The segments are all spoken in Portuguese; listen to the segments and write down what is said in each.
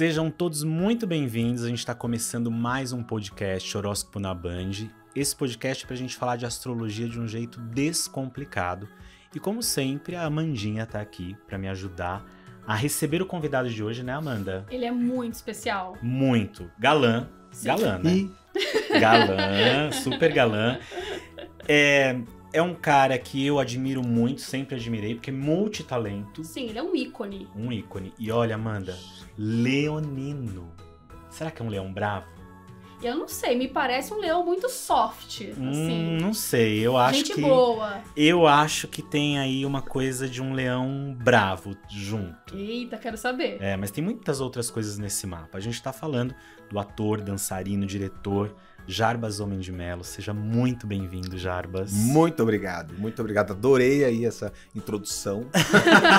Sejam todos muito bem-vindos. A gente está começando mais um podcast Horóscopo na Band. Esse podcast é para a gente falar de astrologia de um jeito descomplicado. E como sempre, a Amandinha está aqui para me ajudar a receber o convidado de hoje, né, Amanda? Ele é muito especial. Muito. Galã. Sim. Galã, né? E... Galã, super galã. É, é um cara que eu admiro muito, sempre admirei, porque é multitalento. Sim, ele é um ícone. Um ícone. E olha, Amanda, leonino. Será que é um leão bravo? Eu não sei, me parece um leão muito soft, hum, assim. não sei, eu acho Gente que... boa. Eu acho que tem aí uma coisa de um leão bravo junto. Eita, quero saber. É, mas tem muitas outras coisas nesse mapa. A gente tá falando do ator, dançarino, diretor Jarbas Homem de Melo. Seja muito bem-vindo, Jarbas. Muito obrigado, muito obrigado. Adorei aí essa introdução.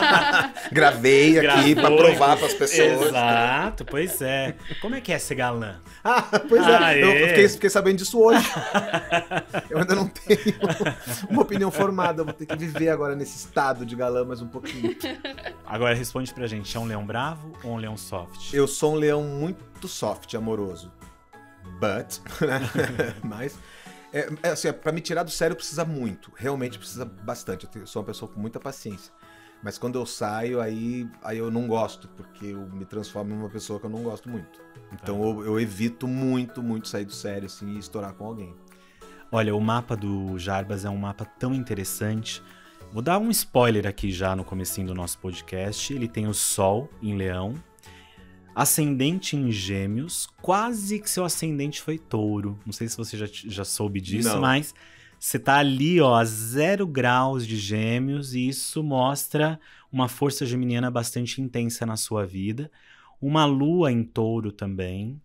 Gravei aqui para provar para as pessoas. Exato, pois é. Como é que é ser galã? Ah, pois é. é. Eu fiquei, fiquei, sabendo disso hoje. Eu ainda não tenho uma opinião formada. Eu vou ter que viver agora nesse estado de galã mais um pouquinho. Agora responde pra gente: é um leão bravo ou um leão soft? Eu sou um leão muito soft, amoroso but, mas é, é, assim, é, para me tirar do sério precisa muito, realmente precisa bastante. Eu sou uma pessoa com muita paciência. Mas quando eu saio, aí, aí eu não gosto, porque eu me transformo em uma pessoa que eu não gosto muito. Então é. eu, eu evito muito, muito sair do sério assim, e estourar com alguém. Olha, o mapa do Jarbas é um mapa tão interessante. Vou dar um spoiler aqui já no comecinho do nosso podcast. Ele tem o Sol em Leão, ascendente em gêmeos, quase que seu ascendente foi touro. Não sei se você já, já soube disso, Não. mas você tá ali, ó, a zero graus de gêmeos, e isso mostra uma força geminiana bastante intensa na sua vida. Uma lua em touro também.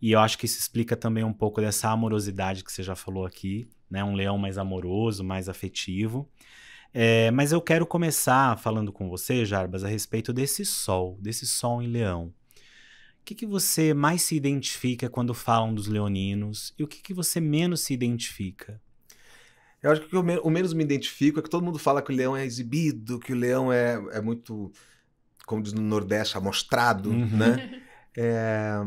E eu acho que isso explica também um pouco dessa amorosidade que você já falou aqui, né? Um leão mais amoroso, mais afetivo. É, mas eu quero começar falando com você, Jarbas, a respeito desse sol, desse sol em leão. O que, que você mais se identifica quando falam dos leoninos e o que, que você menos se identifica? Eu acho que o, me o menos me identifico é que todo mundo fala que o leão é exibido, que o leão é, é muito, como diz no Nordeste, amostrado, uhum. né? É,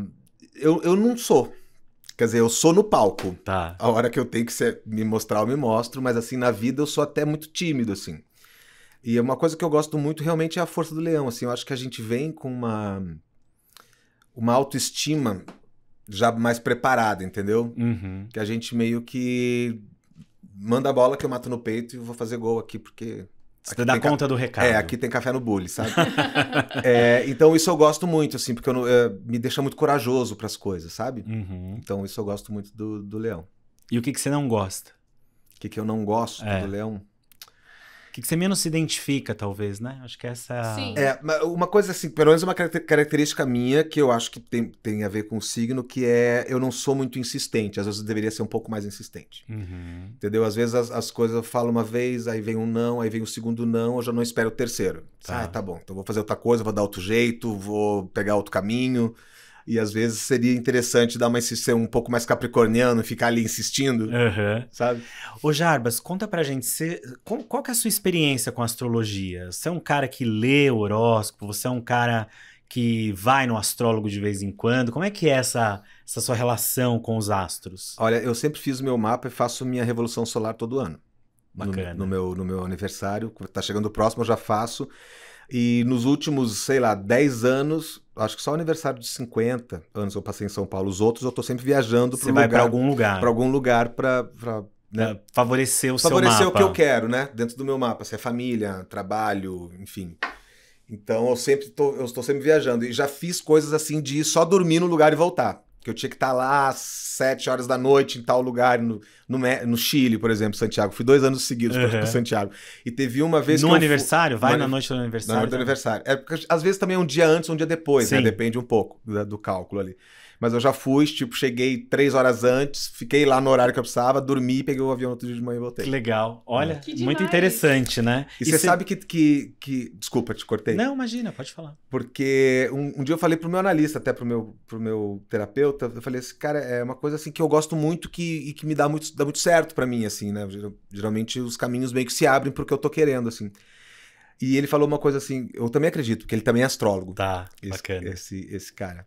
eu, eu não sou. Quer dizer, eu sou no palco. Tá. A hora que eu tenho que ser, me mostrar, eu me mostro, mas assim, na vida eu sou até muito tímido, assim. E é uma coisa que eu gosto muito realmente é a força do leão, assim. Eu acho que a gente vem com uma uma autoestima já mais preparada, entendeu? Uhum. Que a gente meio que manda a bola que eu mato no peito e vou fazer gol aqui, porque. Você dá conta ca... do recado. É, aqui tem café no bullying, sabe? é, então isso eu gosto muito, assim, porque não, é, me deixa muito corajoso para as coisas, sabe? Uhum. Então isso eu gosto muito do, do Leão. E o que, que você não gosta? O que, que eu não gosto é. do Leão? que você menos se identifica, talvez, né? Acho que essa. É Sim. É, uma coisa assim, pelo menos uma característica minha que eu acho que tem, tem a ver com o signo, que é eu não sou muito insistente. Às vezes eu deveria ser um pouco mais insistente. Uhum. Entendeu? Às vezes as, as, coisas eu falo uma vez, aí vem um não, aí vem o um segundo não, eu já não espero o terceiro. Tá. Ah, tá bom, então vou fazer outra coisa, vou dar outro jeito, vou pegar outro caminho. E às vezes seria interessante dar uma ser um pouco mais capricorniano, ficar ali insistindo, uhum. sabe? Ô Jarbas, conta pra gente, você, qual, é a sua experiência com astrologia? Você é um cara que lê horóscopo? Você é um cara que vai no astrólogo de vez em quando? Como é que é essa, essa sua relação com os astros? Olha, eu sempre fiz o meu mapa e faço minha revolução solar todo ano. Bacana. No, no, meu, no meu aniversário, tá chegando o próximo, eu já faço. E nos últimos, sei lá, 10 anos, acho que só o aniversário de 50 anos eu passei em São Paulo. Os outros eu tô sempre viajando para lugar, algum lugar. Para algum lugar para né? favorecer o favorecer seu mapa. Favorecer o que eu quero, né? Dentro do meu mapa, se é família, trabalho, enfim. Então eu sempre tô, eu estou sempre viajando e já fiz coisas assim de ir só dormir no lugar e voltar que eu tinha que estar tá lá às sete horas da noite em tal lugar, no, no, no Chile, por exemplo, Santiago. Fui dois anos seguidos uhum. para Santiago. E teve uma vez. No aniversário? Fui... Vai no... na noite do aniversário. Na noite do aniversário. É porque às vezes também é um dia antes, um dia depois, né? Depende um pouco do cálculo ali. Mas eu já fui, tipo, cheguei três horas antes, fiquei lá no horário que eu precisava, dormi, peguei o avião outro dia de manhã e voltei. Que legal. Olha, que muito interessante, né? E, e você se... sabe que, que, que. Desculpa, te cortei. Não, imagina, pode falar. Porque um, um, dia eu falei pro meu analista, até pro meu, pro meu terapeuta, eu falei assim, cara, é uma coisa assim que eu gosto muito que, e que me dá muito, dá muito certo para mim, assim, né? Geralmente os caminhos meio que se abrem porque eu tô querendo, assim. E ele falou uma coisa assim, eu também acredito, que ele também é astrólogo. Tá, esse, bacana. Esse, esse cara.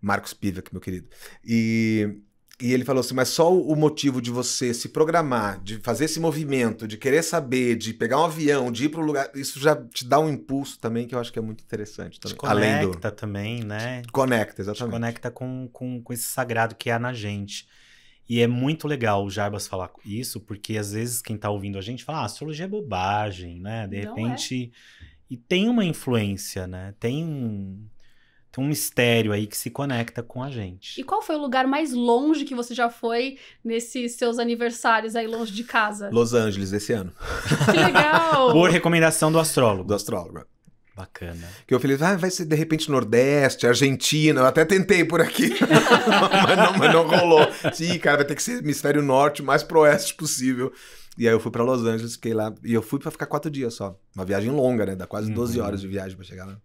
Marcos Pivak, meu querido. E, e ele falou assim: mas só o motivo de você se programar, de fazer esse movimento, de querer saber, de pegar um avião, de ir para um lugar, isso já te dá um impulso também que eu acho que é muito interessante. Também. Te conecta do... também, né? Te conecta, exatamente. Te conecta com, com, com esse sagrado que há na gente. E é muito legal o Jarbas falar isso, porque às vezes quem está ouvindo a gente fala, ah, astrologia é bobagem, né? De Não é. repente. É. E tem uma influência, né? Tem um tem um mistério aí que se conecta com a gente. E qual foi o lugar mais longe que você já foi nesses seus aniversários aí longe de casa? Los Angeles, esse ano. Que legal! Por recomendação do astrólogo. Do astrólogo. Bacana. Que eu falei, ah, vai ser de repente Nordeste, Argentina. Eu até tentei por aqui, mas, não, mas não rolou. Sim, cara, vai ter que ser Mistério Norte, mais pro Oeste possível. E aí eu fui para Los Angeles, fiquei lá. E eu fui para ficar quatro dias só. Uma viagem longa, né? Dá quase 12 uhum. horas de viagem para chegar lá.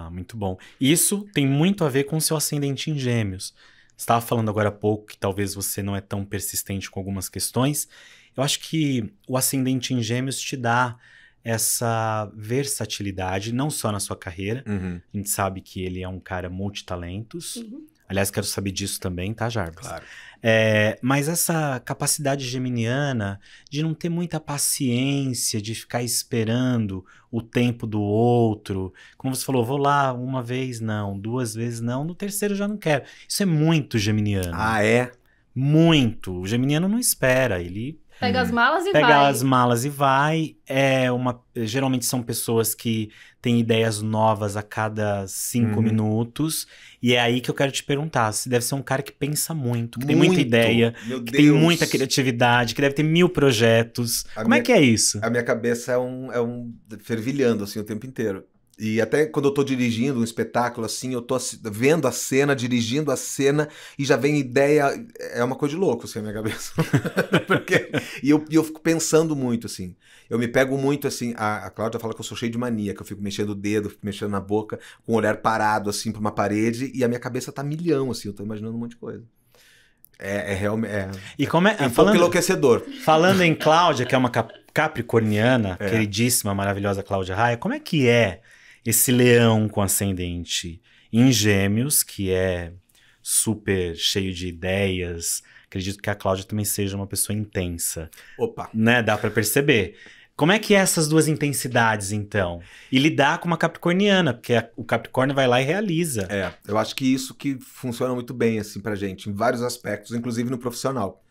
Ah, muito bom. Isso tem muito a ver com o seu ascendente em gêmeos. Estava falando agora há pouco que talvez você não é tão persistente com algumas questões. Eu acho que o ascendente em gêmeos te dá essa versatilidade, não só na sua carreira. Uhum. A gente sabe que ele é um cara multitalentos. Uhum. Aliás, quero saber disso também, tá, Jarvis? Claro. É, mas essa capacidade geminiana de não ter muita paciência, de ficar esperando o tempo do outro. Como você falou, vou lá uma vez não, duas vezes não, no terceiro já não quero. Isso é muito geminiano. Ah, é? Muito. O geminiano não espera, ele Pega uhum. as malas e Pega vai. Pega as malas e vai. É uma, geralmente são pessoas que têm ideias novas a cada cinco hum. minutos. E é aí que eu quero te perguntar: se deve ser um cara que pensa muito, que muito. tem muita ideia, Meu que Deus. tem muita criatividade, que deve ter mil projetos. A Como é minha, é que é isso? A minha cabeça é um, é um fervilhando assim o tempo inteiro. E até quando eu estou dirigindo um espetáculo assim, eu estou vendo a cena, dirigindo a cena e já vem ideia. É uma coisa de louco assim, na minha cabeça. Porque, e eu, eu fico pensando muito assim. Eu me pego muito assim. A, a Cláudia fala que eu sou cheio de mania, que eu fico mexendo o dedo, fico mexendo na boca, com o olhar parado assim para uma parede e a minha cabeça tá milhão assim. Eu estou imaginando um monte de coisa. É, é realmente. É, e como é, é um falando, enlouquecedor. Falando em Cláudia, que é uma capricorniana, é. queridíssima, maravilhosa Cláudia Raia, como é que é esse leão com ascendente em gêmeos, que é super cheio de ideias. Acredito que a Cláudia também seja uma pessoa intensa. Opa! Né? Dá para perceber. Como é que é essas duas intensidades, então? E lidar com uma capricorniana, porque a, o Capricórnio vai lá e realiza. É, eu acho que isso que funciona muito bem, assim, pra gente, em vários aspectos, inclusive no profissional.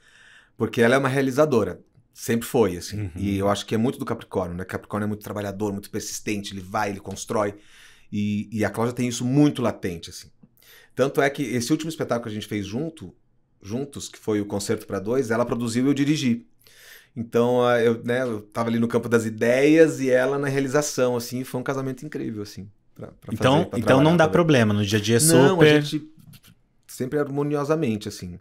Porque ela é uma realizadora. Sempre foi, assim. Uhum. E eu acho que é muito do Capricórnio, né? Capricórnio é muito trabalhador, muito persistente, ele vai, ele constrói. E, e a Cláudia tem isso muito latente, assim. Tanto é que esse último espetáculo que a gente fez junto, juntos, que foi o Concerto para Dois, ela produziu e eu dirigi. Então, ah, eu, né, eu tava ali no campo das ideias e ela na realização, assim, foi um casamento incrível, assim. Pra, pra então, fazer, então, então não dá também. problema, no dia a dia é não, super... Não, a gente sempre harmoniosamente, assim.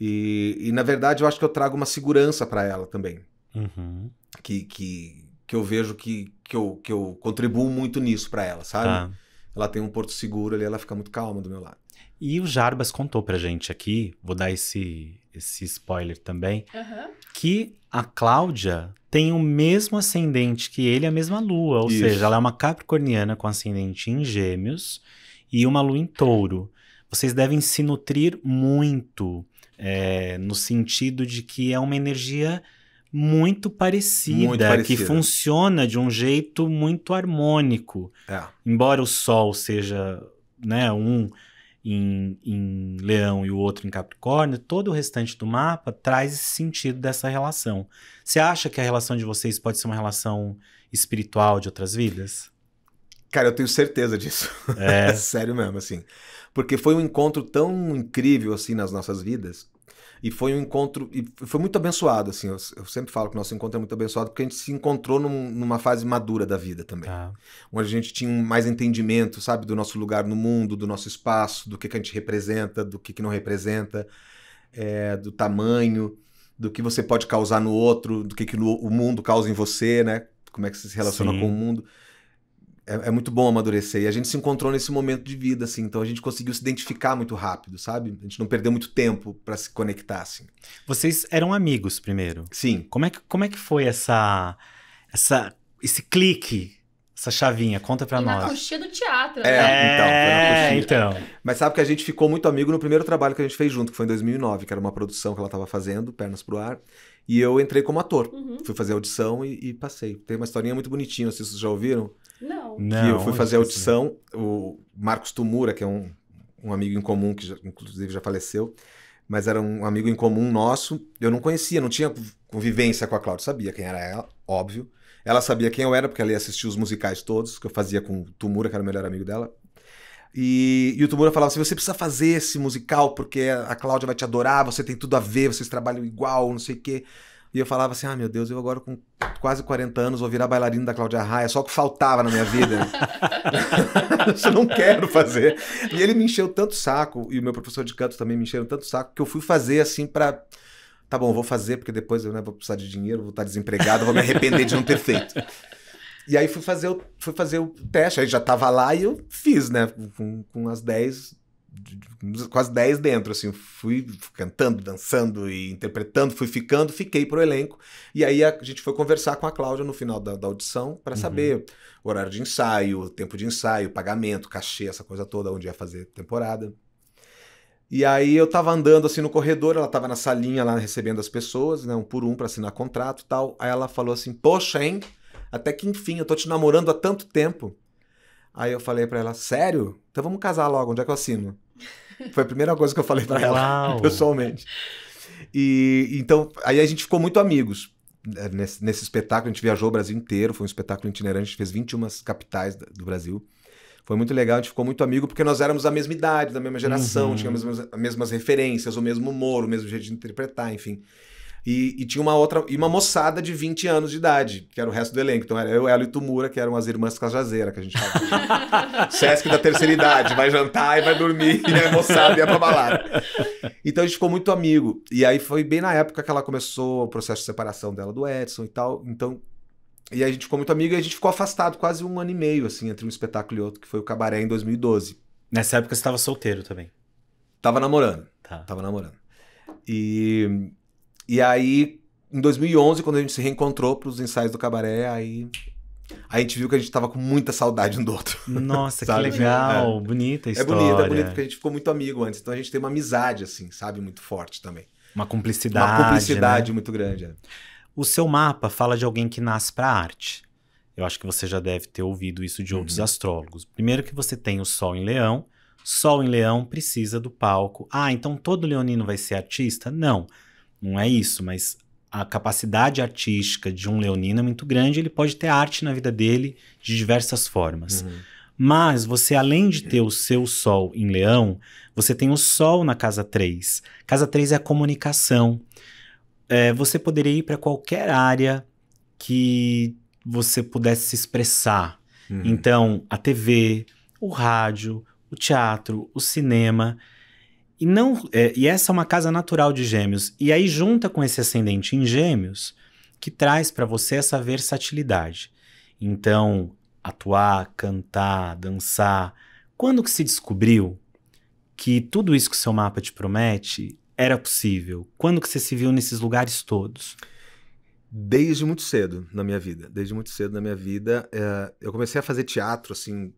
E, e, na verdade eu acho que eu trago uma segurança para ela também. Uhum. Que, que, que eu vejo que, que, eu, que eu contribuo muito nisso para ela, sabe? Tá. Ela tem um porto seguro ali, ela fica muito calma do meu lado. E o Jarbas contou pra gente aqui, vou dar esse, esse spoiler também, uhum. que a Cláudia tem o mesmo ascendente que ele, a mesma lua. Ou Isso. seja, ela é uma capricorniana com ascendente em gêmeos e uma lua em touro vocês devem se nutrir muito, é, no sentido de que é uma energia muito parecida, muito parecida, que funciona de um jeito muito harmônico. É. Embora o Sol seja né, um em, em, Leão e o outro em Capricórnio, todo o restante do mapa traz esse sentido dessa relação. Você acha que a relação de vocês pode ser uma relação espiritual de outras vidas? Cara, eu tenho certeza disso. É. é. Sério mesmo, assim. Porque foi um encontro tão incrível, assim, nas nossas vidas. E foi um encontro. E foi muito abençoado, assim. Eu, eu sempre falo que o nosso encontro é muito abençoado porque a gente se encontrou num, numa fase madura da vida também. Tá. Onde a gente tinha mais entendimento, sabe, do nosso lugar no mundo, do nosso espaço, do que, que a gente representa, do que, que não representa, é, do tamanho, do que você pode causar no outro, do que, que o mundo causa em você, né? Como é que você se relaciona Sim. com o mundo é, é, muito bom amadurecer. E a gente se encontrou nesse momento de vida, assim. Então a gente conseguiu se identificar muito rápido, sabe? A gente não perdeu muito tempo para se conectar, assim. Vocês eram amigos primeiro? Sim. Como é que, como é que foi essa, essa, esse clique? Essa chavinha, conta pra e nós. Na coxinha do teatro, é, né? É, então, foi na é, coxinha. então. Mas sabe que a gente ficou muito amigo no primeiro trabalho que a gente fez junto, que foi em 2009, que era uma produção que ela tava fazendo, Pernas pro Ar. E eu entrei como ator. Uhum. Fui fazer audição e, e, passei. Tem uma historinha muito bonitinha, se vocês já ouviram. Não. Que não, eu fui fazer a audição, o Marcos Tumura, que é um, um amigo em comum, que já, inclusive já faleceu, mas era um amigo em comum nosso. Eu não conhecia, não tinha convivência com a Cláudia, sabia quem era ela, óbvio. Ela sabia quem eu era, porque ela ia assistir os musicais todos, que eu fazia com o Tumura, que era o melhor amigo dela. E, e o Tumura falava assim: você precisa fazer esse musical, porque a Cláudia vai te adorar, você tem tudo a ver, vocês trabalham igual, não sei o quê. E eu falava assim: ah, meu Deus, eu agora com quase 40 anos vou virar bailarino da Cláudia Raia, só o que faltava na minha vida. Isso eu não quero fazer. E ele me encheu tanto saco, e o meu professor de canto também me encheram tanto saco, que eu fui fazer assim para Tá bom, vou fazer, porque depois eu né, vou precisar de dinheiro, vou estar desempregado, vou me arrepender de não ter feito. E aí fui fazer o, fui fazer o teste, aí já tava lá e eu fiz, né? Com, com as 10, quase 10 dentro, assim, fui cantando, dançando e interpretando, fui ficando, fiquei pro elenco. E aí a gente foi conversar com a Cláudia no final da, da audição para uhum. saber o horário de ensaio, tempo de ensaio, pagamento, cachê, essa coisa toda, onde ia fazer temporada. E aí eu tava andando assim no corredor, ela tava na salinha lá recebendo as pessoas, né, um por um para assinar contrato, tal. Aí ela falou assim: "Poxa, hein? Até que enfim, eu tô te namorando há tanto tempo". Aí eu falei para ela, sério? Então vamos casar logo, onde é que eu assino? Foi a primeira coisa que eu falei para ela, pessoalmente. E então, aí a gente ficou muito amigos. Né, nesse, nesse, espetáculo, a gente viajou o Brasil inteiro, foi um espetáculo itinerante, a gente fez 21 capitais do Brasil. Foi muito legal, a gente ficou muito amigo porque nós éramos da mesma idade, da mesma geração, uhum. tínhamos as mesmas, as mesmas referências, o mesmo humor, o mesmo jeito de interpretar, enfim. E, e, tinha uma outra, e uma moçada de 20 anos de idade, que era o resto do elenco. Então era eu, ela e Tumura, que eram as irmãs cajazeira que a gente falava. Sesc da terceira idade, vai jantar e vai dormir, e a moçada ia pra balada. Então a gente ficou muito amigo. E aí foi bem na época que ela começou o processo de separação dela do Edson e tal. Então. E a gente ficou muito amigo e a gente ficou afastado quase um ano e meio, assim, entre um espetáculo e outro, que foi o Cabaré em 2012. Nessa época você estava solteiro também? Tava namorando. Tá. Tava namorando. E e aí, em 2011, quando a gente se reencontrou para os ensaios do cabaré, aí a gente viu que a gente tava com muita saudade um do outro. Nossa, que legal. É. Bonita a história. É bonita, é bonito é porque a gente ficou muito amigo antes. Então a gente tem uma amizade, assim, sabe? Muito forte também. Uma cumplicidade. Uma cumplicidade né? muito grande. É. O seu mapa fala de alguém que nasce para arte. Eu acho que você já deve ter ouvido isso de outros uhum. astrólogos. Primeiro que você tem o Sol em Leão. Sol em Leão precisa do palco. Ah, então todo leonino vai ser artista? Não. Não não é isso, mas a capacidade artística de um leonino é muito grande, ele pode ter arte na vida dele de diversas formas. Uhum. Mas você, além de uhum. ter o seu sol em leão, você tem o sol na casa 3. Casa 3 é a comunicação. É, você poderia ir para qualquer área que você pudesse se expressar. Uhum. Então, a TV, o rádio, o teatro, o cinema. E, não, é, e essa é uma casa natural de gêmeos. E aí junta com esse ascendente em gêmeos, que traz para você essa versatilidade. Então, atuar, cantar, dançar. Quando que se descobriu que tudo isso que o seu mapa te promete era possível? Quando que você se viu nesses lugares todos? Desde muito cedo na minha vida. Desde muito cedo na minha vida. É, eu comecei a fazer teatro, assim,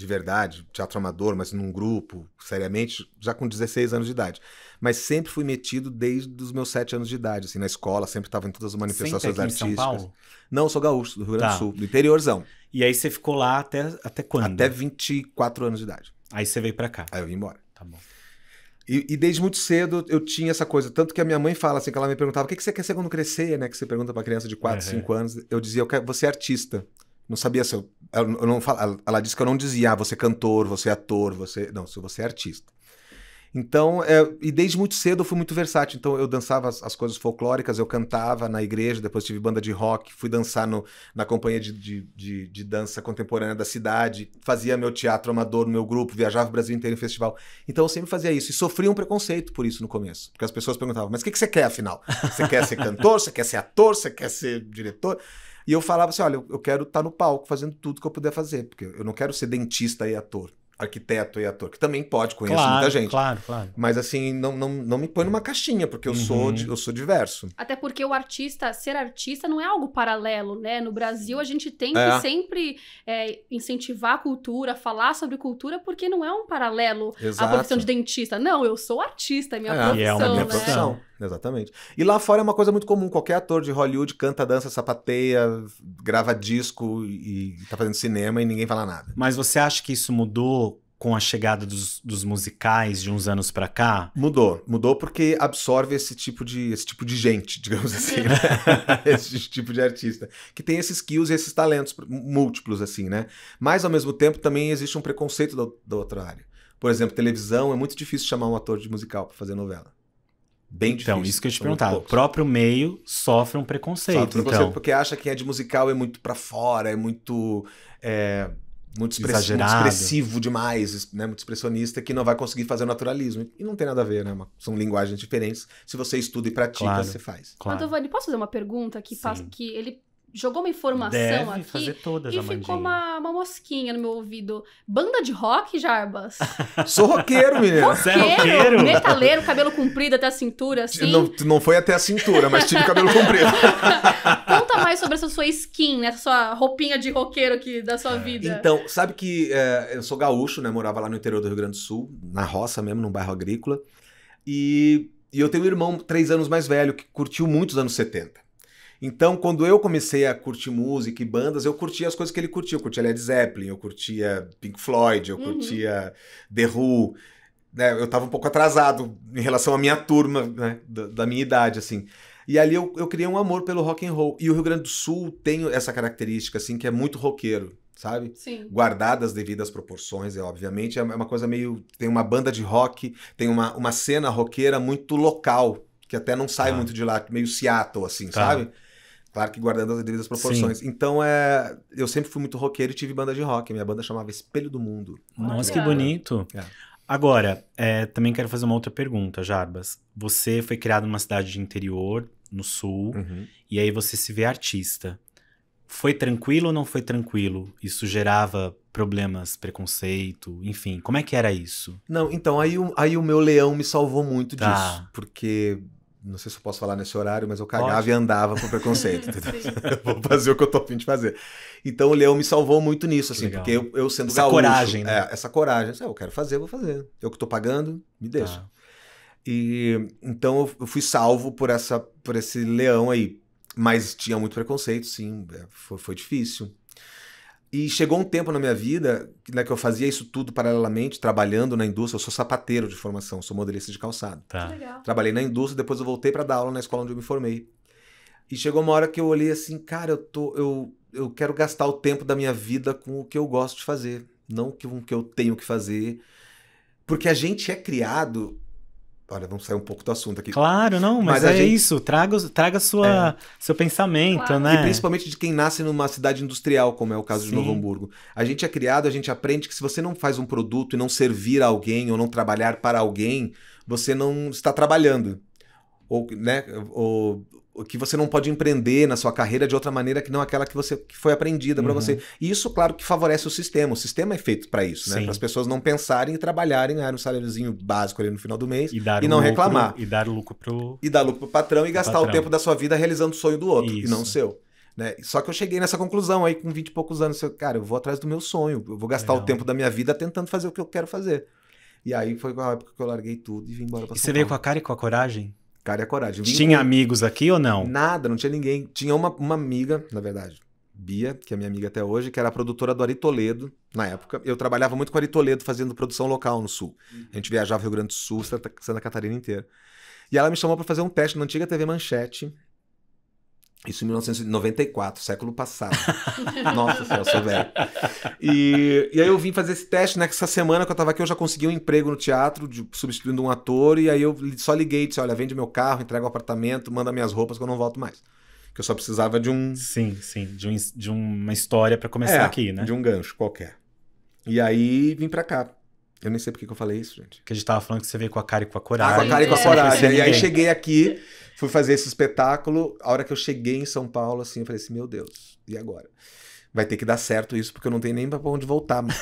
de verdade, teatro amador, mas num grupo, seriamente, já com 16 anos de idade. Mas sempre fui metido desde os meus 7 anos de idade, assim, na escola, sempre estava em todas as manifestações aqui artísticas. Em São Paulo? Não, sou gaúcho, do Rio Grande tá. do Sul, do interiorzão. E aí você ficou lá até, até quando? Até 24 anos de idade. Aí você veio para cá. Aí eu vim embora. Tá bom. E, e, desde muito cedo eu tinha essa coisa. Tanto que a minha mãe fala assim, que ela me perguntava, o que, que você quer ser quando crescer, né? Que você pergunta pra criança de 4, uhum. 5 anos. Eu dizia, eu quero, você é artista não sabia se eu, eu não ela disse que eu não dizia, ah, você é cantor, você é ator, você não, se você é artista. Então, é, e desde muito cedo eu fui muito versátil. Então, eu dançava as, as, coisas folclóricas, eu cantava na igreja, depois tive banda de rock, fui dançar no, na companhia de, de, de, de dança contemporânea da cidade, fazia meu teatro amador no meu grupo, viajava o Brasil inteiro em festival. Então, eu sempre fazia isso. E sofria um preconceito por isso no começo. Porque as pessoas perguntavam, mas o que, que você quer afinal? Você quer ser cantor? Você quer ser ator? Você quer ser diretor? E eu falava assim: olha, eu quero estar tá no palco fazendo tudo que eu puder fazer, porque eu não quero ser dentista e ator arquiteto e ator, que também pode, conhecer claro, muita gente. Claro, claro. Mas assim, não, não, não me põe numa caixinha, porque eu uhum. sou eu sou diverso. Até porque o artista, ser artista não é algo paralelo, né? No Brasil a gente tem é. que sempre é, incentivar a cultura, falar sobre cultura, porque não é um paralelo Exato. à profissão de dentista. Não, eu sou artista, é minha é. profissão. E é uma minha né? profissão. Exatamente. E lá fora é uma coisa muito comum. Qualquer ator de Hollywood canta, dança, sapateia, grava disco e tá fazendo cinema e ninguém fala nada. Mas você acha que isso mudou com a chegada dos, dos musicais de uns anos para cá? Mudou. Mudou porque absorve esse tipo de, esse tipo de gente, digamos assim. Né? esse tipo de artista. Que tem esses skills e esses talentos múltiplos, assim, né? Mas, ao mesmo tempo, também existe um preconceito da, da outra área. Por exemplo, televisão, é muito difícil chamar um ator de musical para fazer novela bem então, difícil. Então, isso que eu te perguntava. O próprio meio sofre um preconceito. Sofre um preconceito então. porque acha que quem é de musical é muito para fora, é muito. É, muito, express, muito expressivo demais, né? muito expressionista, que não vai conseguir fazer o naturalismo. E não tem nada a ver, né? São linguagens diferentes. Se você estuda e pratica, claro, você faz. Claro. Mantovani, posso fazer uma pergunta que, passa, que ele jogou uma informação Deve aqui fazer todas, e Amandinha. ficou uma, uma mosquinha no meu ouvido. Banda de rock, Jarbas? Sou roqueiro, menino. É roqueiro, metaleiro, cabelo comprido até a cintura, assim. Não, não foi até a cintura, mas tive cabelo comprido. mais sobre essa sua skin, né? essa sua roupinha de roqueiro aqui da sua é. vida. Então, sabe que é, eu sou gaúcho, né? Morava lá no interior do Rio Grande do Sul, na roça mesmo, num bairro agrícola. E, e eu tenho um irmão três anos mais velho que curtiu muito os anos 70. Então, quando eu comecei a curtir música e bandas, eu curtia as coisas que ele curtia. Eu curtia Led Zeppelin, eu curtia Pink Floyd, eu uhum. curtia The Who. Né? Eu estava um pouco atrasado em relação à minha turma, né? da, da minha idade, assim. E ali eu, eu criei um amor pelo rock and roll. E o Rio Grande do Sul tem essa característica, assim, que é muito roqueiro, sabe? Sim. Guardadas as devidas proporções, é, obviamente. É uma é coisa meio. Tem uma banda de rock, tem uma, uma cena roqueira muito local, que até não sai ah. muito de lá, meio Seattle, assim, tá. sabe? Claro que guardando as devidas proporções. Sim. Então, é, eu sempre fui muito roqueiro e tive banda de rock. Minha banda chamava Espelho do Mundo. Nossa, que bonito. É. Agora, é, também quero fazer uma outra pergunta, Jarbas. Você foi criado numa cidade de interior, no sul, uhum. e aí você se vê artista. Foi tranquilo ou não foi tranquilo? Isso gerava problemas, preconceito, enfim, como é que era isso? Não, então, aí, aí o meu leão me salvou muito tá. disso, porque não sei se eu posso falar nesse horário, mas eu cagava e andava com preconceito. vou fazer o que eu tô fim de fazer. Então o Leão me salvou muito nisso, assim, porque eu, eu sendo essa gaúcho... Coragem, né? é, essa coragem, assim, ah, eu quero fazer, vou fazer. Eu que tô pagando, me tá. deixa. Tá. E então eu fui salvo por essa por esse leão aí. Mas tinha muito preconceito, sim, é, foi, foi difícil. E chegou um tempo na minha vida né, que eu fazia isso tudo paralelamente, trabalhando na indústria. Eu sou sapateiro de formação, sou modelista de calçado. Tá. Trabalhei na indústria, depois eu voltei para dar aula na escola onde eu me formei. E chegou uma hora que eu olhei assim, cara, eu, tô, eu, eu quero gastar o tempo da minha vida com o que eu gosto de fazer, não com o que eu tenho que fazer. Porque a gente é criado Olha, vamos sair um pouco do assunto aqui. Claro, não, mas, mas é gente... isso. Traga, traga sua, é. seu pensamento, claro. né? E principalmente de quem nasce numa cidade industrial, como é o caso Sim. de Novo Hamburgo. A gente é criado, a gente aprende que se você não faz um produto e não servir a alguém ou não trabalhar para alguém, você não está trabalhando. Ou, né, ou que você não pode empreender na sua carreira de outra maneira que não aquela que você que foi aprendida uhum. para você. E isso, claro, que favorece o sistema. O sistema é feito para isso, né? Para as pessoas não pensarem e trabalharem, ganhar um saláriozinho básico ali no final do mês e, e não reclamar. e dar lucro pro e dar lucro pro patrão e gastar patrão. o tempo da sua vida realizando o sonho do outro isso. e não o seu. Né? Só que eu cheguei nessa conclusão aí com 20 e poucos anos. Eu, cara, eu vou atrás do meu sonho, eu vou gastar Legal. o é. tempo da minha vida tentando fazer o que eu quero fazer. E aí foi a época que eu larguei tudo e vim embora pra E você veio com a cara e com a coragem? Cara e a coragem. Vim tinha com... amigos aqui ou não? Nada, não tinha ninguém. Tinha uma, uma amiga, na verdade, Bia, que é minha amiga até hoje, que era produtora do Ari Toledo, na época. Eu trabalhava muito com o Ari Toledo fazendo produção local no Sul. Uhum. A gente viajava Rio Grande do Sul, Santa, Santa Catarina inteira. E ela me chamou para fazer um teste na antiga TV Manchete, isso em 1994, século passado. Nossa senhora, sou velho. E, e aí eu vim fazer esse teste, né? Que essa semana que eu tava aqui, eu já consegui um emprego no teatro, de, substituindo um ator, e aí eu só liguei, disse, olha, vende meu carro, entrega o apartamento, manda minhas roupas que eu não volto mais. Que eu só precisava de um... Sim, sim, de, um, de uma história para começar é, aqui, né? de um gancho qualquer. E aí vim para cá. Eu nem sei por que eu falei isso, gente. Porque a gente tava falando que você veio com a cara e com a coragem. Ah, com a cara e com a coragem. É. E aí cheguei aqui fui fazer esse espetáculo. A hora que eu cheguei em São Paulo, assim, eu falei assim: meu Deus, e agora? Vai ter que dar certo isso, porque eu não tenho nem pra onde voltar. Mas...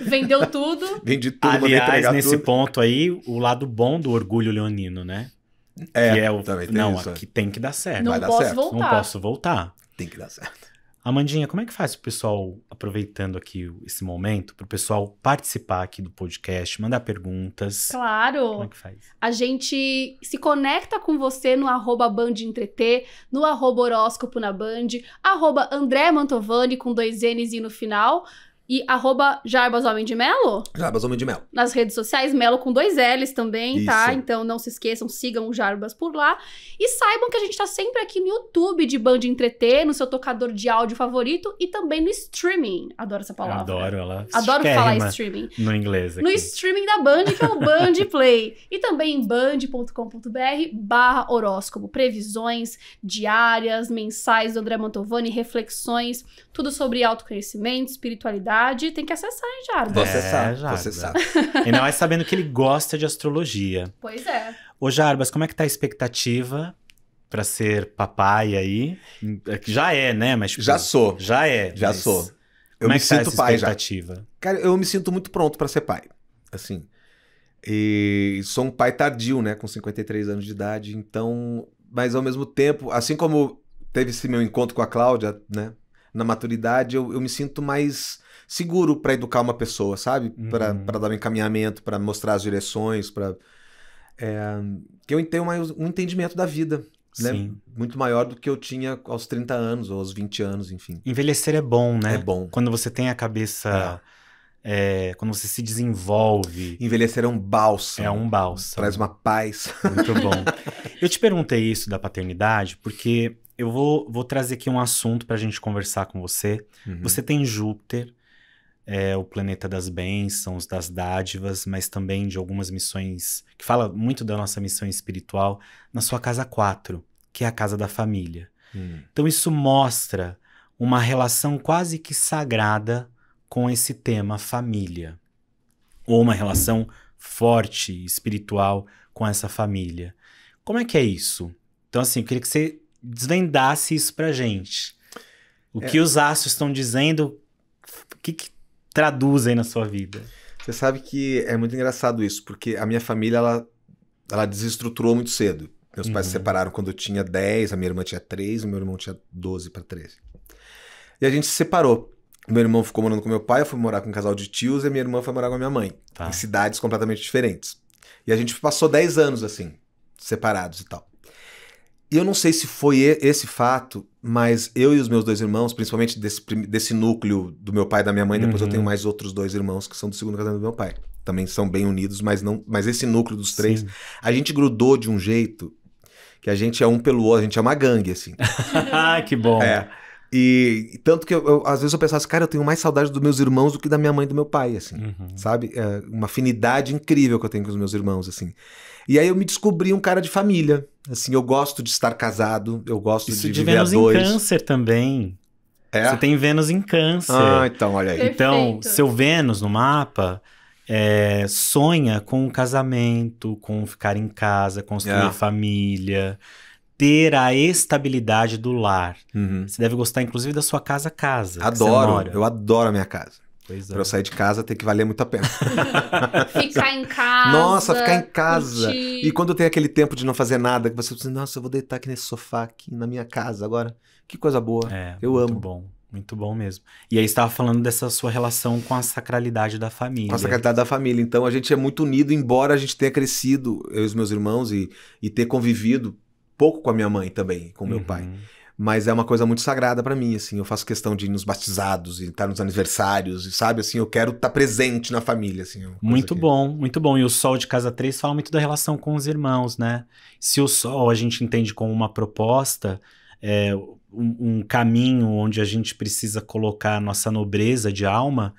Vendeu tudo. Vendi tudo, Aliás, nesse tudo. ponto aí, o lado bom do orgulho leonino, né? É, que é o, também tem não, isso. aqui é. tem que dar certo. Não Vai posso certo. voltar. Não posso voltar. Tem que dar certo. Amandinha, como é que faz o pessoal, aproveitando aqui esse momento, para o pessoal participar aqui do podcast, mandar perguntas? Claro! Como é que faz? A gente se conecta com você no arroba Entreter, no arroba horóscopo na Band, arroba André Mantovani com dois N's e no final, e arroba Jarbas Homem de Melo. Jarbas Homem de Melo. Nas redes sociais, Melo com dois L's também, tá? Isso. tá? Então não se esqueçam, sigam o Jarbas por lá. E saibam que a gente tá sempre aqui no YouTube de Band Entreter, no seu tocador de áudio favorito e também no streaming. Adoro essa palavra. adoro ela. Adoro falar streaming. No inglês aqui. No streaming da Band, que é o Band Play. e também em band.com.br barra horóscopo. Previsões diárias, mensais do André Mantovani, reflexões, tudo sobre autoconhecimento, espiritualidade, tem que acessar, hein, Jardim? Vou acessar, é, Jardim. acessar. Ainda mais é sabendo que ele gosta de astrologia. Pois é. Ô, Jarbas, como é que tá a expectativa para ser papai aí? Já é, né? Mas tipo, Já sou. Já é. Já mas... sou. Eu como é me é que tá sinto tá essa pai expectativa? Já. Cara, eu me sinto muito pronto para ser pai. Assim. E sou um pai tardio, né? Com 53 anos de idade. Então. Mas ao mesmo tempo, assim como teve esse meu encontro com a Cláudia, né? na maturidade, eu, eu me sinto mais seguro para educar uma pessoa, sabe? Para uhum. dar um encaminhamento, para mostrar as direções, para. É, eh, que eu tenho mais um entendimento da vida. Né? Muito maior do que eu tinha aos 30 anos ou aos 20 anos, enfim. Envelhecer é bom, né? É bom. Quando você tem a cabeça. É. É, quando você se desenvolve. Envelhecer é um bálsamo. É um bálsamo. Traz uma paz. Muito bom. eu te perguntei isso da paternidade porque eu vou, vou trazer aqui um assunto para a gente conversar com você. Uhum. Você tem Júpiter, é, o planeta das bênçãos, das dádivas, mas também de algumas missões, que fala muito da nossa missão espiritual, na sua casa 4, que é a casa da família. Uhum. Então, isso mostra uma relação quase que sagrada com esse tema família, ou uma relação forte espiritual com essa família. Como é que é isso? Então, assim, eu queria que você desvendasse isso pra gente. O é. que os astros estão dizendo, o que, que na sua vida? Você sabe que é muito engraçado isso, porque a minha família, ela, ela desestruturou muito cedo. Meus uhum. pais se uhum. separaram quando eu tinha 10, a minha irmã tinha 3, o meu irmão tinha 12 para 13. E a gente se separou. Meu irmão ficou morando com meu pai, eu fui morar com um casal de tios e a minha irmã foi morar com a minha mãe. Tá. Em cidades completamente diferentes. E a gente passou 10 anos assim, separados e tal. E eu não sei se foi esse fato, mas eu e os meus dois irmãos, principalmente desse, desse núcleo do meu pai e da minha mãe, depois uhum. eu tenho uhum. mais outros dois irmãos que são do segundo casamento do meu pai. Também são bem unidos, mas não, mas esse núcleo dos três, Sim. a gente grudou de um jeito que a gente é um pelo outro, a gente é uma gangue, assim. Ah, que bom. É. E, tanto que eu, eu, às vezes eu assim, cara, eu tenho mais saudade dos meus irmãos do que da minha mãe e do meu pai, assim, uhum. sabe? É uma afinidade incrível que eu tenho com os meus irmãos, assim. E aí eu me descobri um cara de família, assim, eu gosto de estar casado, eu gosto Isso de, de viver a dois. em câncer também. É? Você tem Vênus em câncer. Ah, então, olha aí. Então, Perfeito. Então, seu Vênus no mapa é, sonha com o um casamento, com ficar em casa, construir é. família ter a estabilidade do lar. Uhum. Você deve gostar, inclusive, da sua casa casa. Adoro, eu adoro a minha casa. Pois Pra eu é. sair de casa tem que valer muito a pena. ficar em casa. Nossa, ficar em casa. Curtir. E quando tem aquele tempo de não fazer nada, que você pensa, assim, nossa, eu vou deitar aqui nesse sofá, aqui na minha casa agora. Que coisa boa. É, eu muito amo. bom. Muito bom mesmo. E aí estava falando dessa sua relação com a sacralidade da família. Com a sacralidade da família. Então a gente é muito unido, embora a gente tenha crescido, eu e os meus irmãos, e, e ter convivido pouco com a minha mãe também, com meu uhum. pai. Mas é uma coisa muito sagrada para mim, assim. Eu faço questão de ir nos batizados e estar tá nos aniversários, e sabe? Assim, eu quero estar tá presente na família, assim. Muito que... bom, muito bom. E o Sol de Casa 3 fala muito da relação com os irmãos, né? Se o Sol a gente entende como uma proposta, é, um, um caminho onde a gente precisa colocar nossa nobreza de alma,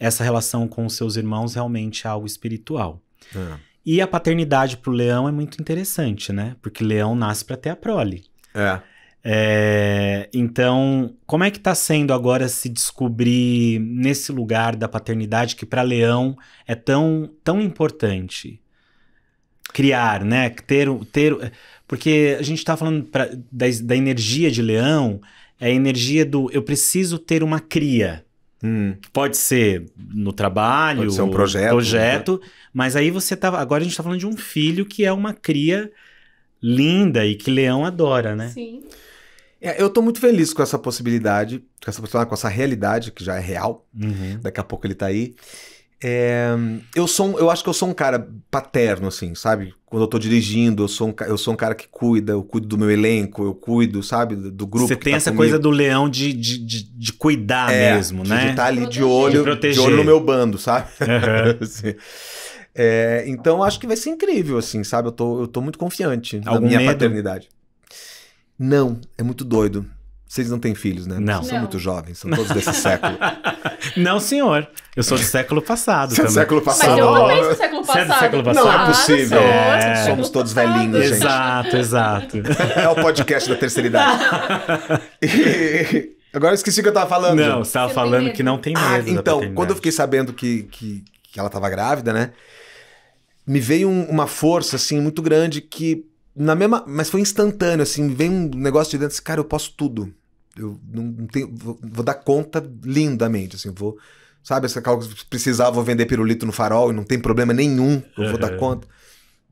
essa relação com os seus irmãos realmente é algo espiritual. É. E a paternidade para o leão é muito interessante, né? Porque leão nasce para ter a prole. É. é. Então, como é que está sendo agora se descobrir nesse lugar da paternidade que para leão é tão, tão importante? Criar, né? Ter, ter, porque a gente está falando pra, da, da energia de leão, é a energia do eu preciso ter uma cria. Hum. Pode ser no trabalho, Pode ser um projeto, projeto né? mas aí você tá. Agora a gente está falando de um filho que é uma cria linda e que Leão adora, né? Sim. É, eu tô muito feliz com essa possibilidade, com essa, com essa realidade que já é real. Uhum. Daqui a pouco ele tá aí. É, eu sou, eu acho que eu sou um cara paterno, assim, sabe? Quando eu tô dirigindo, eu sou um, eu sou um cara que cuida, eu cuido do meu elenco, eu cuido, sabe, do grupo. Você tem tá essa comigo. coisa do leão de, de, de, de cuidar é, mesmo, de né? De estar tá ali de olho, de, de, olho no meu bando, sabe? Uhum. assim. é, então acho que vai ser incrível, assim, sabe? Eu tô, eu tô muito confiante Algum na minha medo? paternidade. Não, é muito doido. Vocês não têm filhos, né? Não. são muito jovens, são todos desse século. Não, senhor. Eu sou do século passado Você também. É do século passado. Mas eu também sou do século passado. Você é do século passado? Não é possível. É. Somos todos velhinhos, gente. Exato, exato. É o podcast da terceira idade. E... Agora eu esqueci o que eu tava falando. Não, você tava você falando que não tem ah, medo. Ah, então, quando eu fiquei sabendo que, que, que ela tava grávida, né? Me veio um, uma força, assim, muito grande que... Na mesma, mas foi instantâneo, assim, veio um negócio de dentro, assim, cara, eu posso tudo eu não tenho, vou, vou dar conta lindamente, assim, vou, sabe, essa calça se precisar, vou vender pirulito no farol e não tem problema nenhum, eu vou dar conta.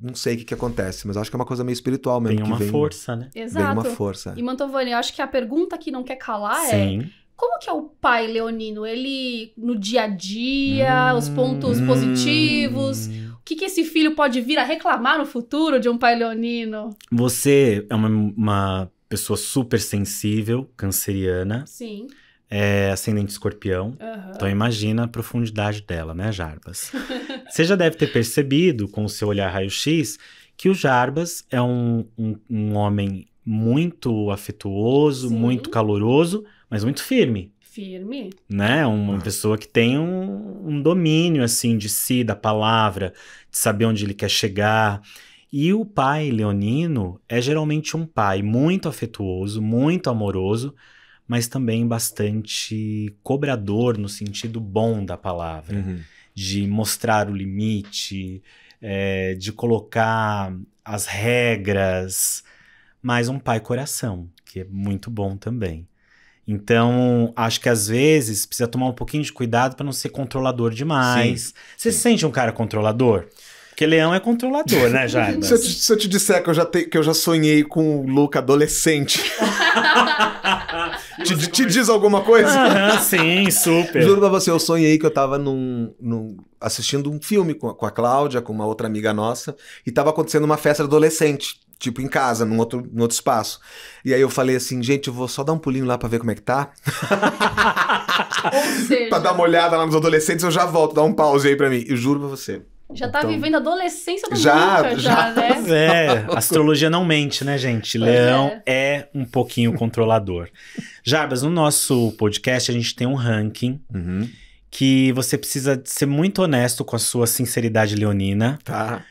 Não sei o que, que, acontece, mas acho que é uma coisa meio espiritual mesmo. Tem uma vem, força, né? Exato. Tem uma força. E Mantovani, eu acho que a pergunta que não quer calar é Sim. é como que é o pai leonino? Ele no dia a dia, hum, os pontos hum, positivos, o que, que esse filho pode vir a reclamar no futuro de um pai leonino? Você é uma, uma pessoa super sensível, canceriana. Sim. É, ascendente escorpião. Uhum. Então imagina a profundidade dela, né, Jarbas? Você já deve ter percebido, com o seu olhar raio-x, que o Jarbas é um, um, um homem muito afetuoso, Sim. muito caloroso, mas muito firme. Firme. Né? Uma ah. pessoa que tem um, um domínio, assim, de si, da palavra, de saber onde ele quer chegar. E o pai leonino é geralmente um pai muito afetuoso, muito amoroso, mas também bastante cobrador no sentido bom da palavra, uhum. de mostrar o limite, é, de colocar as regras, mas um pai coração, que é muito bom também. Então, acho que às vezes precisa tomar um pouquinho de cuidado para não ser controlador demais. Sim, Você sim. se sente um cara controlador? Porque leão é controlador, né, Jarbas? se, eu te, se eu te disser que eu já, te, que eu já sonhei com o Luca adolescente. te, te, diz alguma coisa? sim, super. Juro pra você, eu sonhei que eu tava num, num assistindo um filme com, com, a Cláudia, com uma outra amiga nossa, e tava acontecendo uma festa adolescente. Tipo, em casa, num outro, num outro espaço. E aí eu falei assim, gente, eu vou só dar um pulinho lá pra ver como é que tá. Ou seja... pra dar uma olhada lá nos adolescentes, eu já volto, dá um pause aí pra mim. E juro pra você, já tá então, vivendo a adolescência do já, Luca, já, já, né? É, astrologia não mente, né, gente? Leão é. é. um pouquinho controlador. Jarbas, no nosso podcast a gente tem um ranking uhum. que você precisa ser muito honesto com a sua sinceridade leonina. Tá.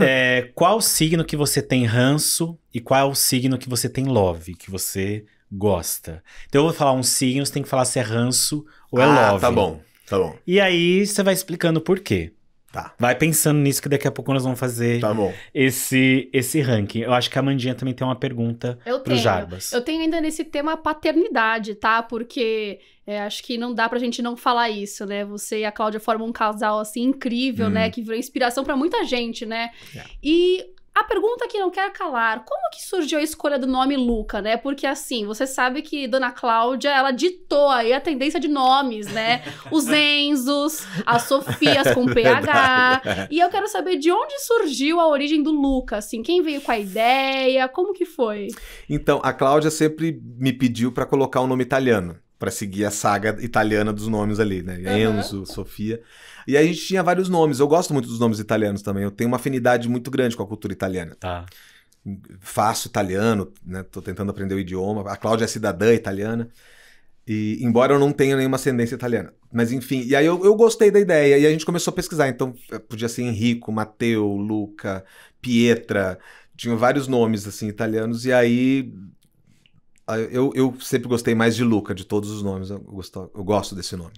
É, qual signo que você tem ranço e qual signo que você tem love, que você gosta? Então eu vou falar um signo, você tem que falar se é ranço ou ah, é love. Ah, tá bom, tá bom. E aí você vai explicando por quê. Tá. Vai pensando nisso que daqui a pouco nós vamos fazer tá esse esse ranking. Eu acho que a Mandinha também tem uma pergunta eu pro tenho. Jarbas. Eu tenho ainda nesse tema a paternidade, tá? Porque é, acho que não dá pra gente não falar isso, né? Você e a Cláudia formam um casal assim incrível, hum. né? Que virou inspiração para muita gente, né? Yeah. É. E a pergunta que não quer calar, como que surgiu a escolha do nome Luca, né? Porque assim, você sabe que Dona Cláudia, ela ditou aí a tendência de nomes, né? Os Enzos, as Sofias com é PH. e eu quero saber de onde surgiu a origem do Luca, assim, quem veio com a ideia, como que foi? Então, a Cláudia sempre me pediu para colocar um nome italiano, para seguir a saga italiana dos nomes ali, né? Uhum. Enzo, Sofia. E aí a gente tinha vários nomes. Eu gosto muito dos nomes italianos também. Eu tenho uma afinidade muito grande com a cultura italiana. Tá. Faço italiano, né? Tô tentando aprender o idioma. A Cláudia é cidadã italiana. E, embora eu não tenha nenhuma ascendência italiana. Mas enfim, e aí eu, eu gostei da ideia. E a gente começou a pesquisar. Então eh, podia ser Enrico, Mateu, Luca, Pietra. Tinha vários nomes, assim, italianos. E aí eu, eu sempre gostei mais de Luca, de todos os nomes. Eu, gosto, eu gosto desse nome.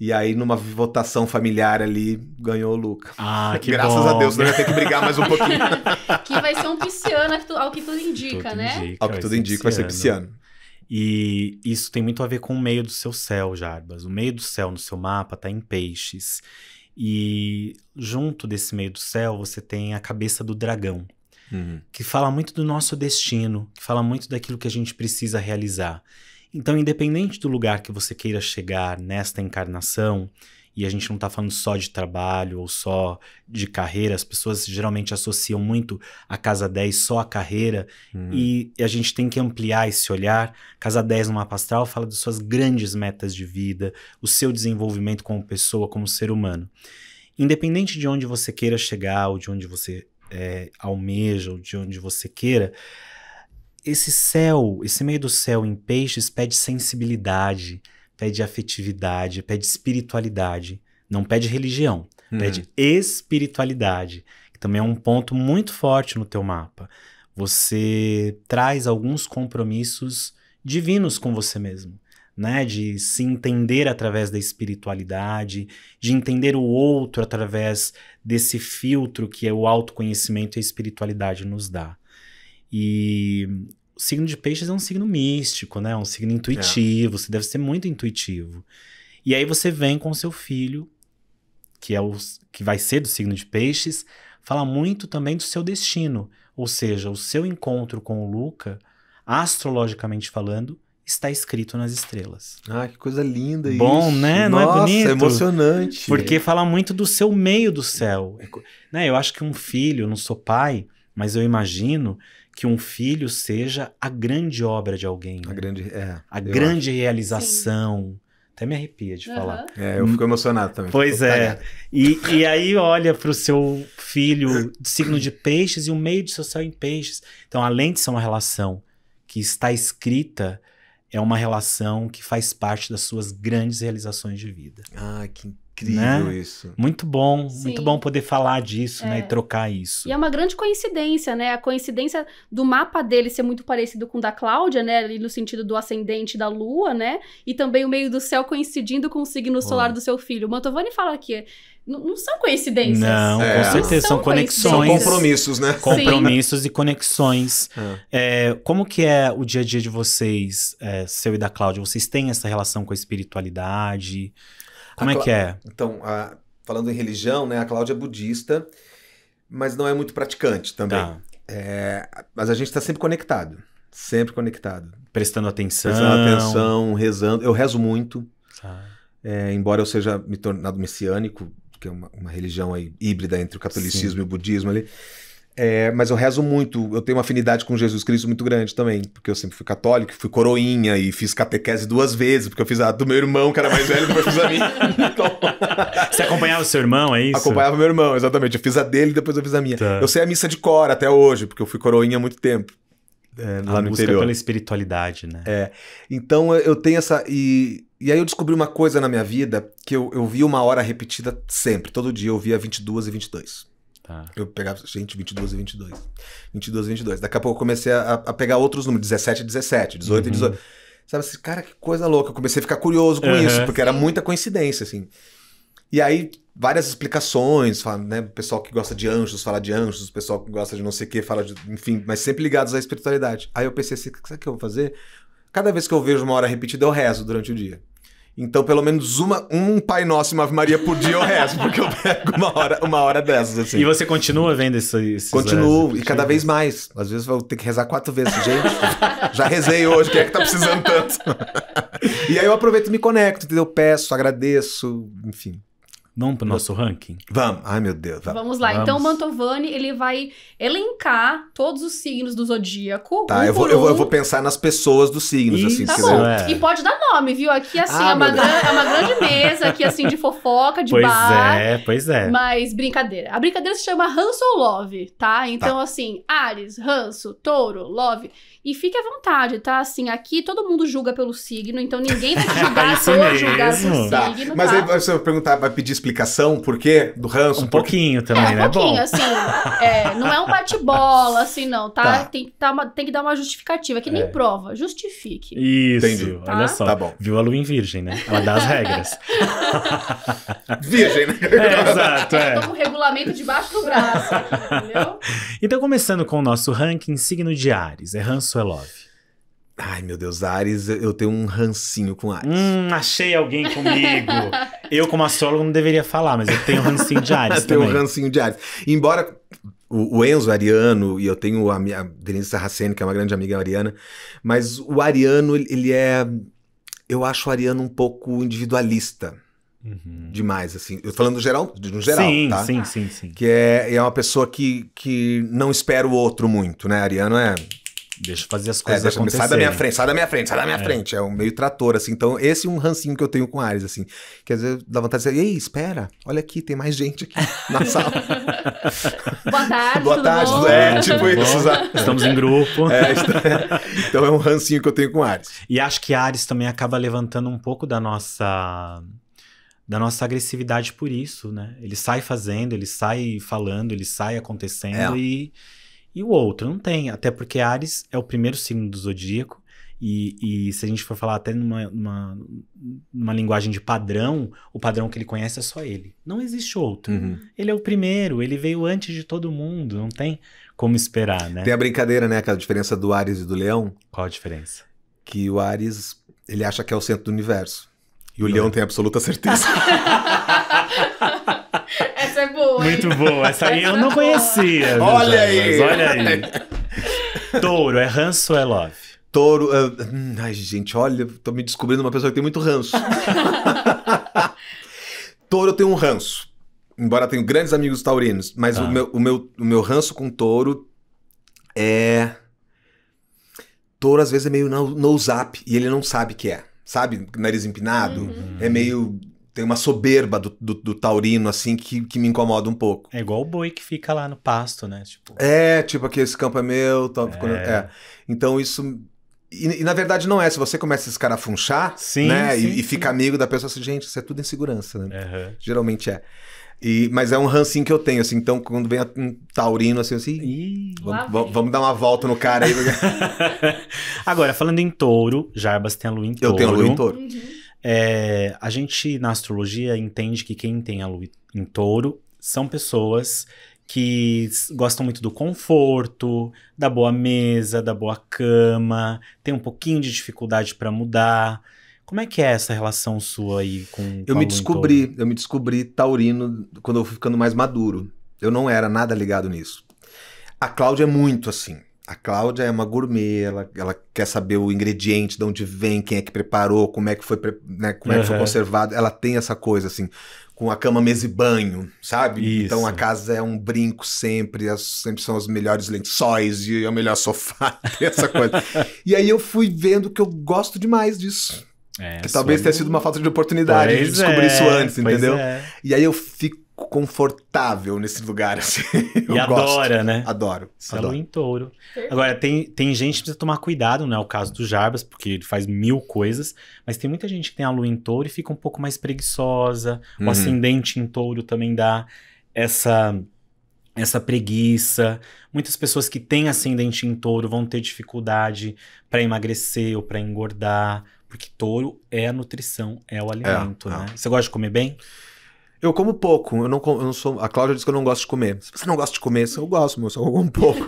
E aí, numa votação familiar ali, ganhou o Luca. Ah, que Graças bom. a Deus, não né? ia ter que brigar mais um pouquinho. que vai ser um pisciano, ao que tudo indica, tudo né? Indica, ao que tudo indica, vai ser pisciano. E isso tem muito a ver com o meio do seu céu, Jarbas. O meio do céu no seu mapa está em peixes. E junto desse meio do céu, você tem a cabeça do dragão. Uhum. Que fala muito do nosso destino, que fala muito daquilo que a gente precisa realizar. Então, independente do lugar que você queira chegar nesta encarnação, e a gente não está falando só de trabalho ou só de carreira, as pessoas geralmente associam muito a Casa 10 só a carreira, uhum. e a gente tem que ampliar esse olhar. Casa 10 no mapa astral fala das suas grandes metas de vida, o seu desenvolvimento como pessoa, como ser humano. Independente de onde você queira chegar, ou de onde você é, almeja, ou de onde você queira, esse céu, esse meio do céu em peixes pede sensibilidade, pede afetividade, pede espiritualidade. Não pede religião, uhum. pede espiritualidade, que também é um ponto muito forte no teu mapa. Você traz alguns compromissos divinos com você mesmo. Né, de se entender através da espiritualidade, de entender o outro através desse filtro que é o autoconhecimento e a espiritualidade nos dá. E o signo de peixes é um signo místico, né? É um signo é. intuitivo, é. você deve ser muito intuitivo. E aí você vem com o seu filho, que é o que vai ser do signo de peixes, fala muito também do seu destino, ou seja, o seu encontro com o Luca, astrologicamente falando, está escrito nas estrelas. Ah, que coisa linda isso. Bom, né? Não é Nossa, é bonito? É emocionante. Porque fala muito do seu meio do céu. É né? Eu acho que um filho, não sou pai, mas eu imagino que um filho seja a grande obra de alguém. A né? grande, é, a grande realização. Sim. Até me arrepia de uhum. falar. É, eu fico emocionado também. Pois é. E, e aí olha para o seu filho de signo de peixes e o meio do seu céu em peixes. Então, além de ser uma relação que está escrita, é uma relação que faz parte das suas grandes realizações de vida. Ah, que Incrível né? isso. Muito bom, Sim. muito bom poder falar disso, né, é. né? E trocar isso. E é uma grande coincidência, né? A coincidência do mapa dele ser muito parecido com o da Cláudia, né? Ali no sentido do ascendente da Lua, né? E também o meio do céu coincidindo com o signo solar do seu filho. O Mantovani fala que não, não são coincidências. Não, é. com certeza, não são, conexões. São compromissos, né? Compromissos e conexões. É. é. como que é o dia a dia de vocês, é, seu e da Cláudia? Vocês têm essa relação com a espiritualidade? Como é que é? Então, a... falando em religião, né? A Cláudia é budista, mas não é muito praticante também. Tá. É... Mas a gente está sempre conectado. Sempre conectado. Prestando atenção. Prestando atenção, rezando. Eu rezo muito. Tá. É, embora eu seja me tornado messiânico, que é uma, uma religião aí híbrida entre o catolicismo Sim. e o budismo ali. É, mas eu rezo muito, eu tenho uma afinidade com Jesus Cristo muito grande também, porque eu sempre fui católico, fui coroinha e fiz catequese duas vezes, porque eu fiz a do meu irmão, que era mais velho, depois fiz a minha. Então... Você acompanhava o seu irmão, é isso? Acompanhava meu irmão, exatamente. Eu fiz a dele, e depois eu fiz a minha. Tá. Eu sei a missa de cor até hoje, porque eu fui coroinha há muito tempo. É, lá a no busca é interior. pela espiritualidade, né? É. Então eu tenho essa. E, e aí eu descobri uma coisa na minha vida que eu, eu vi uma hora repetida sempre, todo dia eu via 22 e 22. Tá. Eu pegava, gente, 22 e 22. 22 e 22. Daqui a pouco eu comecei a, a pegar outros números, 17 e 17, 18 e 18. Uhum. Sabe assim, cara, que coisa louca. Eu comecei a ficar curioso com uhum, isso, porque era muita coincidência, assim. E aí, várias explicações, fala, né? O pessoal que gosta de anjos fala de anjos, o pessoal que gosta de não sei o que fala de. Enfim, mas sempre ligados à espiritualidade. Aí eu pensei assim, sabe o que eu vou fazer? Cada vez que eu vejo uma hora repetida, eu rezo durante o dia. Então, pelo menos uma, um Pai Nosso e uma Ave Maria por dia eu rezo, porque eu pego uma hora, uma hora dessas. Assim. E você continua vendo isso? Esses Continuo, e cada vez mais. Às vezes eu vou ter que rezar quatro vezes. Gente, já rezei hoje, quem é que tá precisando tanto? e aí eu aproveito e me conecto, entendeu? Peço, agradeço, enfim. Vamos pro nosso ranking? Vamos. Ai, meu Deus. Vamos, vamos lá. Então, vamos. Então, Mantovani, ele vai elencar todos os signos do zodíaco. Tá, um eu, vou, eu, vou, eu, vou, pensar nas pessoas dos signos, assim. Tá bom. É. E pode dar nome, viu? Aqui, assim, ah, é, uma gran, é, uma grande mesa aqui, assim, de fofoca, de pois bar. Pois é, pois é. Mas brincadeira. A brincadeira se chama Hanso ou love, tá? Então, tá. assim, Ares, Hanso, touro, love. E fique à vontade, tá? Assim, aqui todo mundo julga pelo signo, então ninguém vai te julgar é isso julgar pelo tá. signo. Tá. Tá? Mas tá? aí você vai perguntar, vai pedir explicação por quê? Do ranço? Um pouquinho também, é, um né? Um pouquinho, Bom. assim. É, não é um bate-bola, assim, não, tá? tá. Tem, tá uma, tem que dar uma justificativa, é que nem é. prova. Justifique. Isso, Entendi. Tá? olha só. Tá bom. Viu a lua em virgem, né? Ela dá as regras. virgem, né? É, exato, é. com o regulamento debaixo do braço, entendeu? Então, começando com o nosso ranking signo de Ares. É ranço é love? Ai, meu Deus, Ares, eu tenho um rancinho com Ares. Hum, achei alguém comigo. eu, como astrólogo, não deveria falar, mas eu tenho um rancinho de Ares. eu tenho um rancinho de Ares. Embora o, o, Enzo é Ariano, e eu tenho a minha a Denise Sarraceni, que é uma grande amiga ariana, mas o Ariano, ele é. Eu acho o Ariano um pouco individualista. Uhum. Demais, assim. Eu falando no geral, no geral, sim, tá? Sim, sim, sim. Que é, é uma pessoa que, que não espera o outro muito, né? Ariano é deixa eu fazer as é, coisas é, acontecerem. Sai da minha frente, sai da minha frente, sai da minha é. frente. É um meio trator, assim. Então, esse é um rancinho que eu tenho com Ares, assim. Quer dizer, dá vontade de dizer, ei, espera, olha aqui, tem mais gente aqui na sala. Boa tarde, Boa tarde, bom? é, tipo Bom, isso. Estamos em grupo. É, então, é um rancinho que eu tenho com Ares. E acho que Ares também acaba levantando um pouco da nossa da nossa agressividade por isso, né? Ele sai fazendo, ele sai falando, ele sai acontecendo é. e e o outro não tem, até porque Ares é o primeiro signo do zodíaco. E, e se a gente for falar até numa, numa, numa, linguagem de padrão, o padrão que ele conhece é só ele. Não existe outro. Uhum. Ele é o primeiro, ele veio antes de todo mundo, não tem como esperar, né? Tem a brincadeira, né? Aquela diferença do Ares e do Leão. Qual a diferença? Que o Ares, ele acha que é o centro do universo. E o não. Leão é. tem absoluta certeza. boa. Muito boa. Essa aí eu é não conhecia. olha aí. Olha aí. Touro, é ranço ou é love? Touro. Hum, ai, gente, olha, tô me descobrindo uma pessoa que tem muito ranço. touro, eu tenho um ranço. Embora tenho grandes amigos taurinos, mas ah. o, meu, o, meu, o meu ranço com touro é. Touro às vezes é meio no, no zap e ele não sabe que é. Sabe? Nariz empinado, uhum. é meio tem uma soberba do, do, do, taurino, assim, que, que me incomoda um pouco. É igual o boi que fica lá no pasto, né? Tipo... É, tipo, aqui esse campo é meu. Tô... É. é. Então isso. E, e, na verdade não é. Se você começa a escarafunchar, sim, né? Sim, e, sim. e, fica amigo da pessoa, assim, gente, isso é tudo insegurança, né? Uhum. Geralmente é. E, mas é um rancinho que eu tenho, assim, então quando vem um taurino, assim, assim, Ih, vamos, vamos, dar uma volta no cara aí. Agora, falando em touro, Jarbas tem a lua em touro. Eu tenho a lua em touro. Uhum. É, a gente, na astrologia, entende que quem tem a lua em touro são pessoas que gostam muito do conforto, da boa mesa, da boa cama, tem um pouquinho de dificuldade para mudar. Como é que é essa relação sua aí com, com Eu me descobri, eu me descobri taurino quando eu fui ficando mais maduro. Eu não era nada ligado nisso. A Cláudia é muito assim a Cláudia é uma gourmet, ela, ela quer saber o ingrediente, de onde vem, quem é que preparou, como é que foi, né, como uhum. é que foi conservado. Ela tem essa coisa, assim, com a cama, mesa e banho, sabe? Isso. Então a casa é um brinco sempre, as, sempre são os melhores lençóis e o melhor sofá, essa coisa. e aí eu fui vendo que eu gosto demais disso. É, que talvez tenha sido uma falta de oportunidade de descobrir é, isso antes, entendeu? É. E aí eu fico confortável nesse lugar. Assim. Eu e gosto. adora, né? Adoro. Isso é adoro. lua em touro. Agora, tem, tem gente que precisa tomar cuidado, né? O caso do Jarbas, porque ele faz mil coisas, mas tem muita gente que tem a lua em touro e fica um pouco mais preguiçosa. Uhum. O ascendente em touro também dá essa essa preguiça. Muitas pessoas que têm ascendente em touro vão ter dificuldade para emagrecer ou para engordar, porque touro é a nutrição, é o é, alimento, é, né? É. Você gosta de comer bem? Eu como pouco, eu não, eu não sou. A Cláudia diz que eu não gosto de comer. Se você não gosta de comer, eu gosto, Eu só como pouco.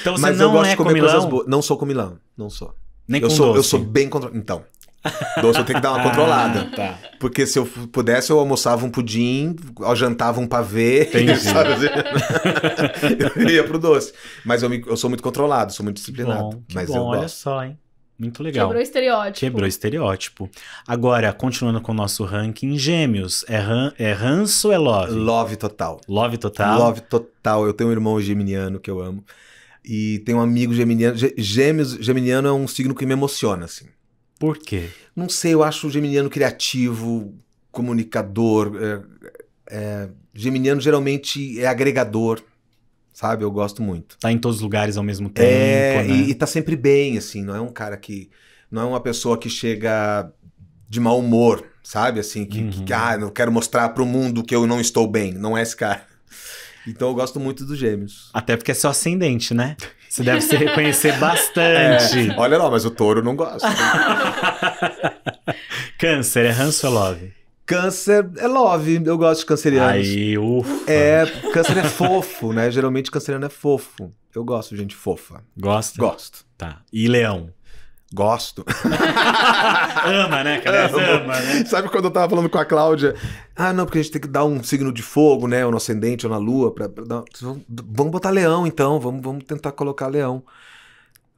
então você Mas não eu gosto é de comer comilão? coisas boas. Não sou comilão, não sou. Nem eu com sou, doce. Eu sou bem contra. Então, Doce eu tenho que dar uma ah, controlada. Ah, tá. Porque se eu pudesse, eu almoçava um pudim, jantava um pavê, sabe? Assim? eu ia pro doce. Mas eu, me, eu sou muito controlado, sou muito disciplinado. bom, que mas bom, eu gosto. olha só, hein? Muito legal. Quebrou estereótipo. Quebrou estereótipo. Agora, continuando com o nosso ranking, gêmeos. É, ran, é ranço ou é love? Love total. Love total? Love total. Eu tenho um irmão geminiano que eu amo. E tenho um amigo geminiano. Gêmeos, geminiano é um signo que me emociona, assim. Por quê? Não sei, eu acho o geminiano criativo, comunicador. É, é, geminiano geralmente é agregador sabe? Eu gosto muito. Tá em todos os lugares ao mesmo tempo. É, né? e, e tá sempre bem, assim, não é um cara que. Não é uma pessoa que chega de mau humor, sabe? Assim, que, uhum. que ah, eu quero mostrar pro mundo que eu não estou bem. Não é esse cara. Então eu gosto muito dos gêmeos. Até porque é seu ascendente, né? Você deve se reconhecer bastante. É, olha lá, mas o touro não gosta. Câncer, é ranço ou love? Câncer é love, eu gosto de cancerianos. Aí, ufa. É, câncer é fofo, né? Geralmente canceriano é fofo. Eu gosto de gente fofa. Gosta? Gosto. Tá. E leão? Gosto. ama, né? Ama. ama, né? Sabe quando eu tava falando com a Cláudia? Ah, não, porque a gente tem que dar um signo de fogo, né? Ou no ascendente, ou na lua. Pra, pra dar... Vamos botar leão, então. Vamos, vamos tentar colocar leão.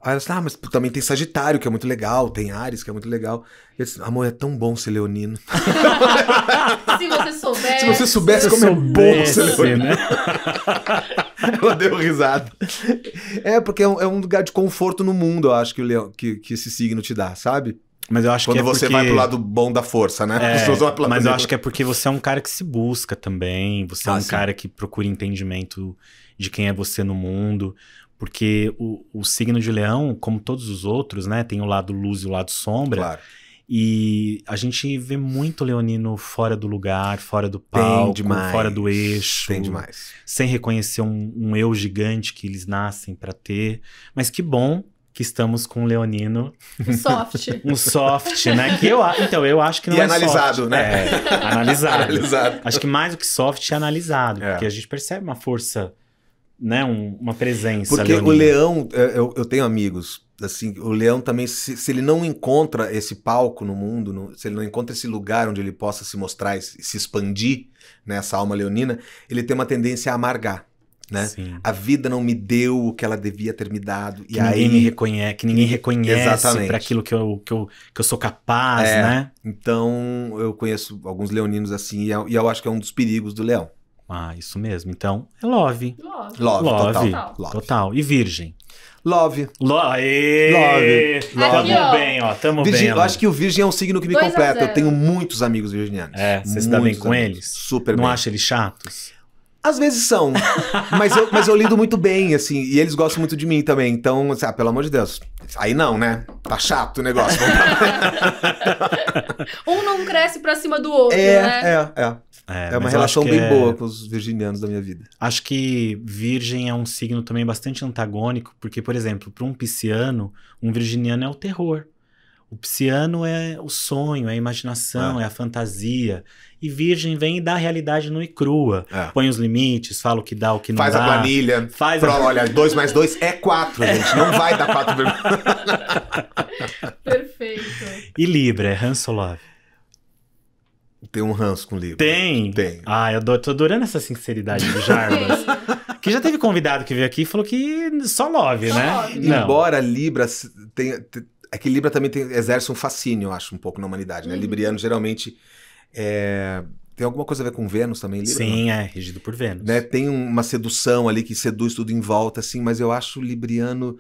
Aí ela disse, ah, mas também tem Sagitário, que é muito legal, tem Ares, que é muito legal. eu disse, amor, é tão bom ser leonino. se você soubesse. Se você soubesse como soubesse, é bom ser leonino. Né? ela deu risada. É, porque é um, é um, lugar de conforto no mundo, eu acho, que, o leão, que, que esse signo te dá, sabe? Mas eu acho Quando que é você porque... vai pro lado bom da força, né? É, mas eu acho que é porque você é um cara que se busca também, você é ah, é um sim. cara que procura entendimento de quem é você no mundo. Porque o, o signo de leão, como todos os outros, né, tem o lado luz e o lado sombra. Claro. E a gente vê muito leonino fora do lugar, fora do palco, fora do eixo. Tem demais. Sem reconhecer um, um eu gigante que eles nascem para ter. Mas que bom que estamos com um leonino. Um soft. um soft, né? Que eu, então, eu acho que não e é analisado, soft, né? É, analisado. analisado. Acho que mais do que soft é analisado. É. Porque a gente percebe uma força né, um, uma presença. Porque leonina. o leão, é, eu, eu tenho amigos, assim, o leão também, se, se ele não encontra esse palco no mundo, no, se ele não encontra esse lugar onde ele possa se mostrar e se expandir, né, alma leonina, ele tem uma tendência a amargar. Né? A vida não me deu o que ela devia ter me dado. Que e ninguém aí... me reconhece, que ninguém reconhece para aquilo que eu, que, eu, que eu sou capaz, é, né? Então eu conheço alguns leoninos assim, e eu, é, e eu acho que é um dos perigos do leão. Ah, isso mesmo. Então, é love. Love. Love, love total. Love. Total. E virgem. Love. Love. Aê! Love. love. Tamo bem, ó. Tamo virgem, bem. Eu acho que o virgem é um signo que me completa. Eu tenho muitos amigos virginianos. É, você se dá bem com amigos. eles? Super Não bem. acha eles chatos? Às vezes são, mas eu, mas eu lido muito bem, assim, e eles gostam muito de mim também. Então, assim, ah, pelo amor de Deus, aí não, né? Tá chato o negócio. um não cresce pra cima do outro, é, né? É, é. É, é uma relação bem é... boa com os virginianos da minha vida. Acho que Virgem é um signo também bastante antagônico, porque, por exemplo, para um pisciano, um virginiano é o terror. O pisciano é o sonho, é a imaginação, ah. é a fantasia. E Virgem vem e dá a realidade nua e crua. É. Põe os limites, fala o que dá, o que não faz dá. Faz a planilha. Faz pro, a... Olha, 2 mais 2 é 4, gente. Não vai dar 4. Perfeito. E Libra, é love? Tem um ranço com Libra. Tem? Tem. Ah, eu tô adorando essa sinceridade do Jarbas. que já teve convidado que veio aqui e falou que só love, só né? Love. Embora Libra tenha... É que Libra também tem, exerce um fascínio, eu acho, um pouco na humanidade, né? Uhum. Libriano geralmente é, tem alguma coisa a ver com Vênus também, Libra? Sim, é, regido por Vênus. Né? Tem uma sedução ali que seduz tudo em volta, assim, mas eu acho o Libriano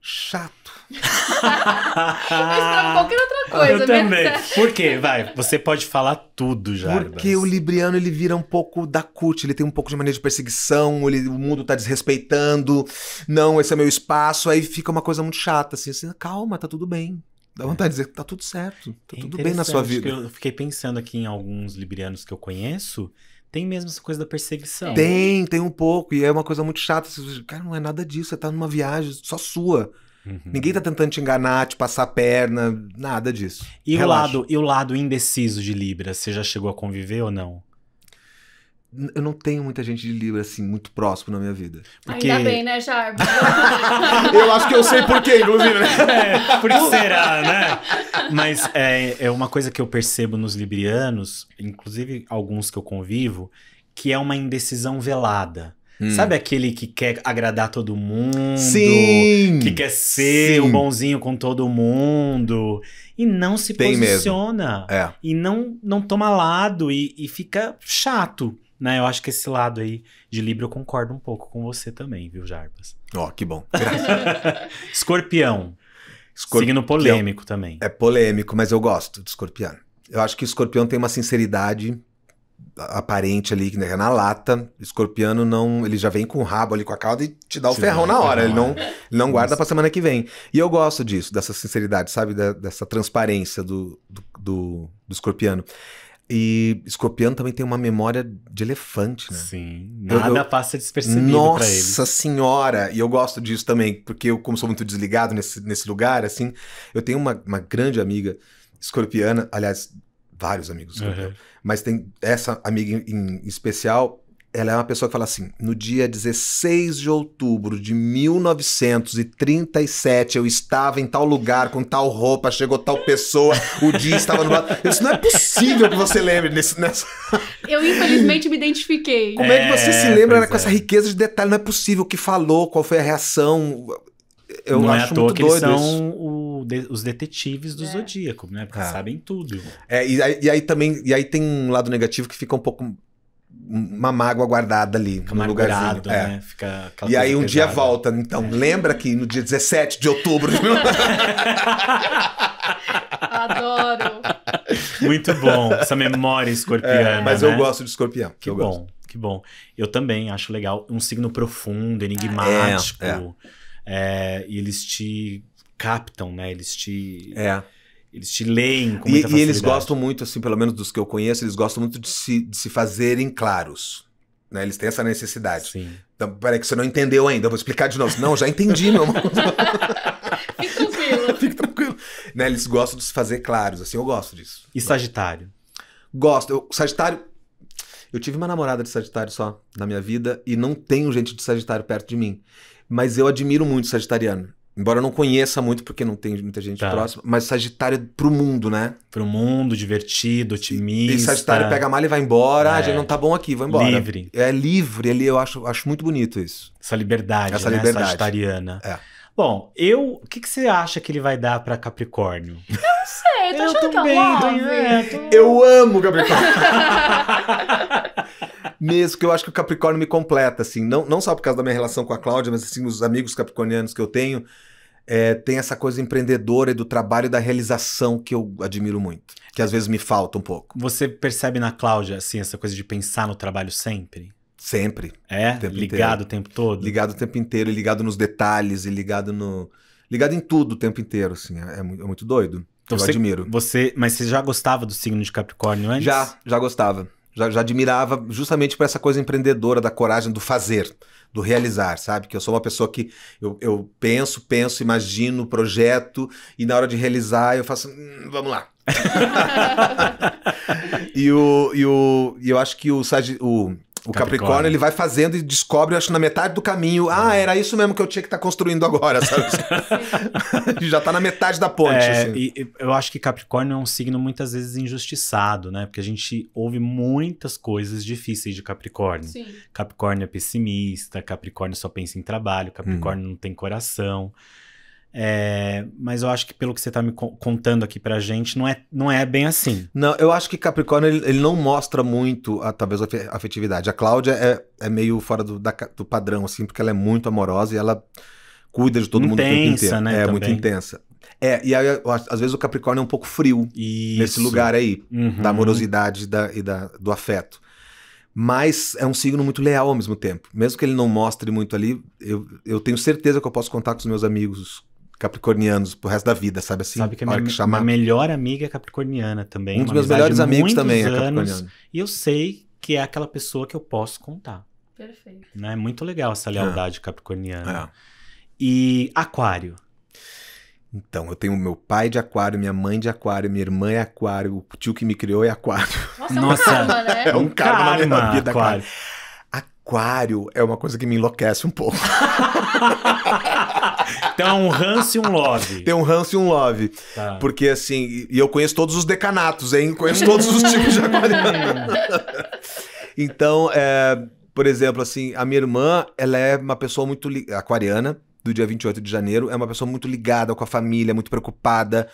chato. eu tá, qualquer outra coisa. Eu né? também. Por quê? Vai, você pode falar tudo, já. Porque o Libriano, ele vira um pouco da CUT, ele tem um pouco de maneira de perseguição, ele, o mundo tá desrespeitando, não, esse é meu espaço, aí fica uma coisa muito chata, assim, assim, calma, tá tudo bem. Dá vontade é. de dizer que tá tudo certo, tá é tudo bem na sua vida. Eu fiquei pensando aqui em alguns librianos que eu conheço, tem mesmo essa coisa da perseguição. Tem, tem um pouco, e é uma coisa muito chata. Você, cara, não é nada disso, você tá numa viagem só sua. Uhum. Ninguém tá tentando te enganar, te passar a perna, nada disso. E o, lado, e o lado indeciso de Libra, você já chegou a conviver ou não? eu não tenho muita gente de Libra, assim, muito próximo na minha vida. Porque... Ainda bem, né, Jarbo? eu acho que eu sei por quê, inclusive. Né? É, por que será, né? Mas é, é uma coisa que eu percebo nos librianos, inclusive alguns que eu convivo, que é uma indecisão velada. Hum. Sabe aquele que quer agradar todo mundo? Sim! Que quer ser o um bonzinho com todo mundo. E não se Tem posiciona. É. E não, não toma lado. E, e fica chato né? Eu acho que esse lado aí de Libra eu concordo um pouco com você também, viu, Jarbas? Ó, oh, que bom. escorpião. Escorpião. Signo polêmico também. É polêmico, mas eu gosto de escorpião. Eu acho que o escorpião tem uma sinceridade aparente ali que né, na lata. Escorpiano não, ele já vem com o rabo ali com a cauda e te dá o Sim, ferrão na hora. Ele não, ele não guarda para semana que vem. E eu gosto disso, dessa sinceridade, sabe, da, dessa transparência do, do, do, do escorpiano. E escorpião também tem uma memória de elefante, né? Sim. Nada eu, eu... passa despercebido Nossa pra ele. Nossa senhora! E eu gosto disso também, porque eu, como sou muito desligado nesse, nesse lugar, assim, eu tenho uma, uma grande amiga escorpiana, aliás, vários amigos escorpião, uhum. mas tem essa amiga em, em especial, ela é uma pessoa que fala assim: no dia 16 de outubro de 1937, eu estava em tal lugar, com tal roupa, chegou tal pessoa, o dia estava no. Isso não é possível que você lembre nesse, nessa. Eu, infelizmente, me identifiquei. Como é, que é, você se lembra né, com é. essa riqueza de detalhe? Não é possível o que falou, qual foi a reação. Eu não é acho é à toa que eles são o, de, os detetives do é. zodíaco, né? Porque ah. sabem tudo. É, e, aí, e aí também e aí tem um lado negativo que fica um pouco uma mágoa guardada ali é. né? Fica no lugarzinho. É. Fica e aí um pesada. dia volta. Então, é. lembra que no dia 17 de outubro. Adoro. Muito bom, essa memória escorpiana. É, mas né? eu gosto de escorpião. Que bom, gosto. que bom. Eu também acho legal. Um signo profundo, enigmático. É, é. e eles te captam, né? Eles te. É. Eles te leem com muita e, e eles gostam muito, assim, pelo menos dos que eu conheço, eles gostam muito de se, de se fazerem claros. Né? Eles têm essa necessidade. Sim. Então, peraí, que você não entendeu ainda, eu vou explicar de novo. Não, já entendi, meu amor. Fique tranquilo. Fique tranquilo. Né? Eles gostam de se fazer claros, assim, eu gosto disso. E Sagitário? Gosto. Eu, sagitário. Eu tive uma namorada de Sagitário só na minha vida e não tenho gente de Sagitário perto de mim. Mas eu admiro muito Sagitariano. Embora eu não conheça muito, porque não tem muita gente tá. próxima, mas Sagitário pro mundo, né? Pro mundo, divertido, otimista. E, Sagitário pega a mala e vai embora. Ah, é. Ah, gente, não tá bom aqui, vai embora. Livre. É livre, ali eu acho, acho muito bonito isso. Essa liberdade, Essa né? liberdade. Sagitariana. É. Bom, eu. O que, que você acha que ele vai dar para Capricórnio? Eu não sei, eu tô achando que é um Eu amo Capricórnio. mesmo, que eu acho que o Capricórnio me completa, assim. Não, não só por causa da minha relação com a Cláudia, mas assim, os amigos capricornianos que eu tenho. É, tem essa coisa empreendedora e do trabalho e da realização que eu admiro muito, que às vezes me falta um pouco. Você percebe na Cláudia, assim, essa coisa de pensar no trabalho sempre? Sempre. É? O ligado inteiro. o tempo todo? Ligado o tempo inteiro, e ligado nos detalhes, e ligado no. Ligado em tudo o tempo inteiro, assim. É, é, é muito doido. Então eu você, admiro. Você, mas você já gostava do signo de Capricórnio antes? Já, já gostava já, já admirava justamente por essa coisa empreendedora da coragem do fazer, do realizar, sabe? Que eu sou uma pessoa que eu, eu penso, penso, imagino, projeto e na hora de realizar eu faço, hum, vamos lá. e, o, e, o, e eu acho que o, o o Capricórnio, ele vai fazendo e descobre, eu acho, na metade do caminho. Ah, é. era isso mesmo que eu tinha que estar tá construindo agora, sabe? Já tá na metade da ponte. É, assim. e, eu acho que Capricórnio é um signo muitas vezes injustiçado, né? Porque a gente ouve muitas coisas difíceis de Capricórnio. Sim. Capricórnio é pessimista, Capricórnio só pensa em trabalho, Capricórnio hum. não tem coração. É, mas eu acho que pelo que você está me contando aqui pra gente, não é, não é bem assim. Não, eu acho que Capricórnio ele, ele não mostra muito, a, talvez, a afetividade. A Cláudia é, é meio fora do, da, do padrão, assim, porque ela é muito amorosa e ela cuida de todo intensa, mundo o tempo inteiro. Né, é, também. muito intensa. É, e aí, eu, às vezes o Capricórnio é um pouco frio Isso. nesse lugar aí, uhum. da amorosidade e, da, e da, do afeto. Mas é um signo muito leal ao mesmo tempo. Mesmo que ele não mostre muito ali, eu, eu tenho certeza que eu posso contar com os meus amigos capricornianos pro resto da vida, sabe assim? Sabe que a minha, que chamar... minha melhor amiga é capricorniana também. Um dos meus melhores amigos também é anos, é capricorniano. E eu sei que é aquela pessoa que eu posso contar. Perfeito. É né? muito legal essa lealdade é. capricorniana. É. E aquário. Então, eu tenho meu pai de aquário, minha mãe de aquário, minha irmã é aquário, o tio que me criou é aquário. Nossa, é um karma, né? É um, karma, karma na minha vida, aquário. Aquário é uma coisa que me enlouquece um pouco. Então um ranço e um love. Tem um ranço e um love. Tá. Porque assim, e eu conheço todos os decanatos, hein? Conheço todos os tipos de aquariano. então, é, por exemplo, assim, a minha irmã, ela é uma pessoa muito aquariana, do dia 28 de janeiro, é uma pessoa muito ligada com a família, muito preocupada.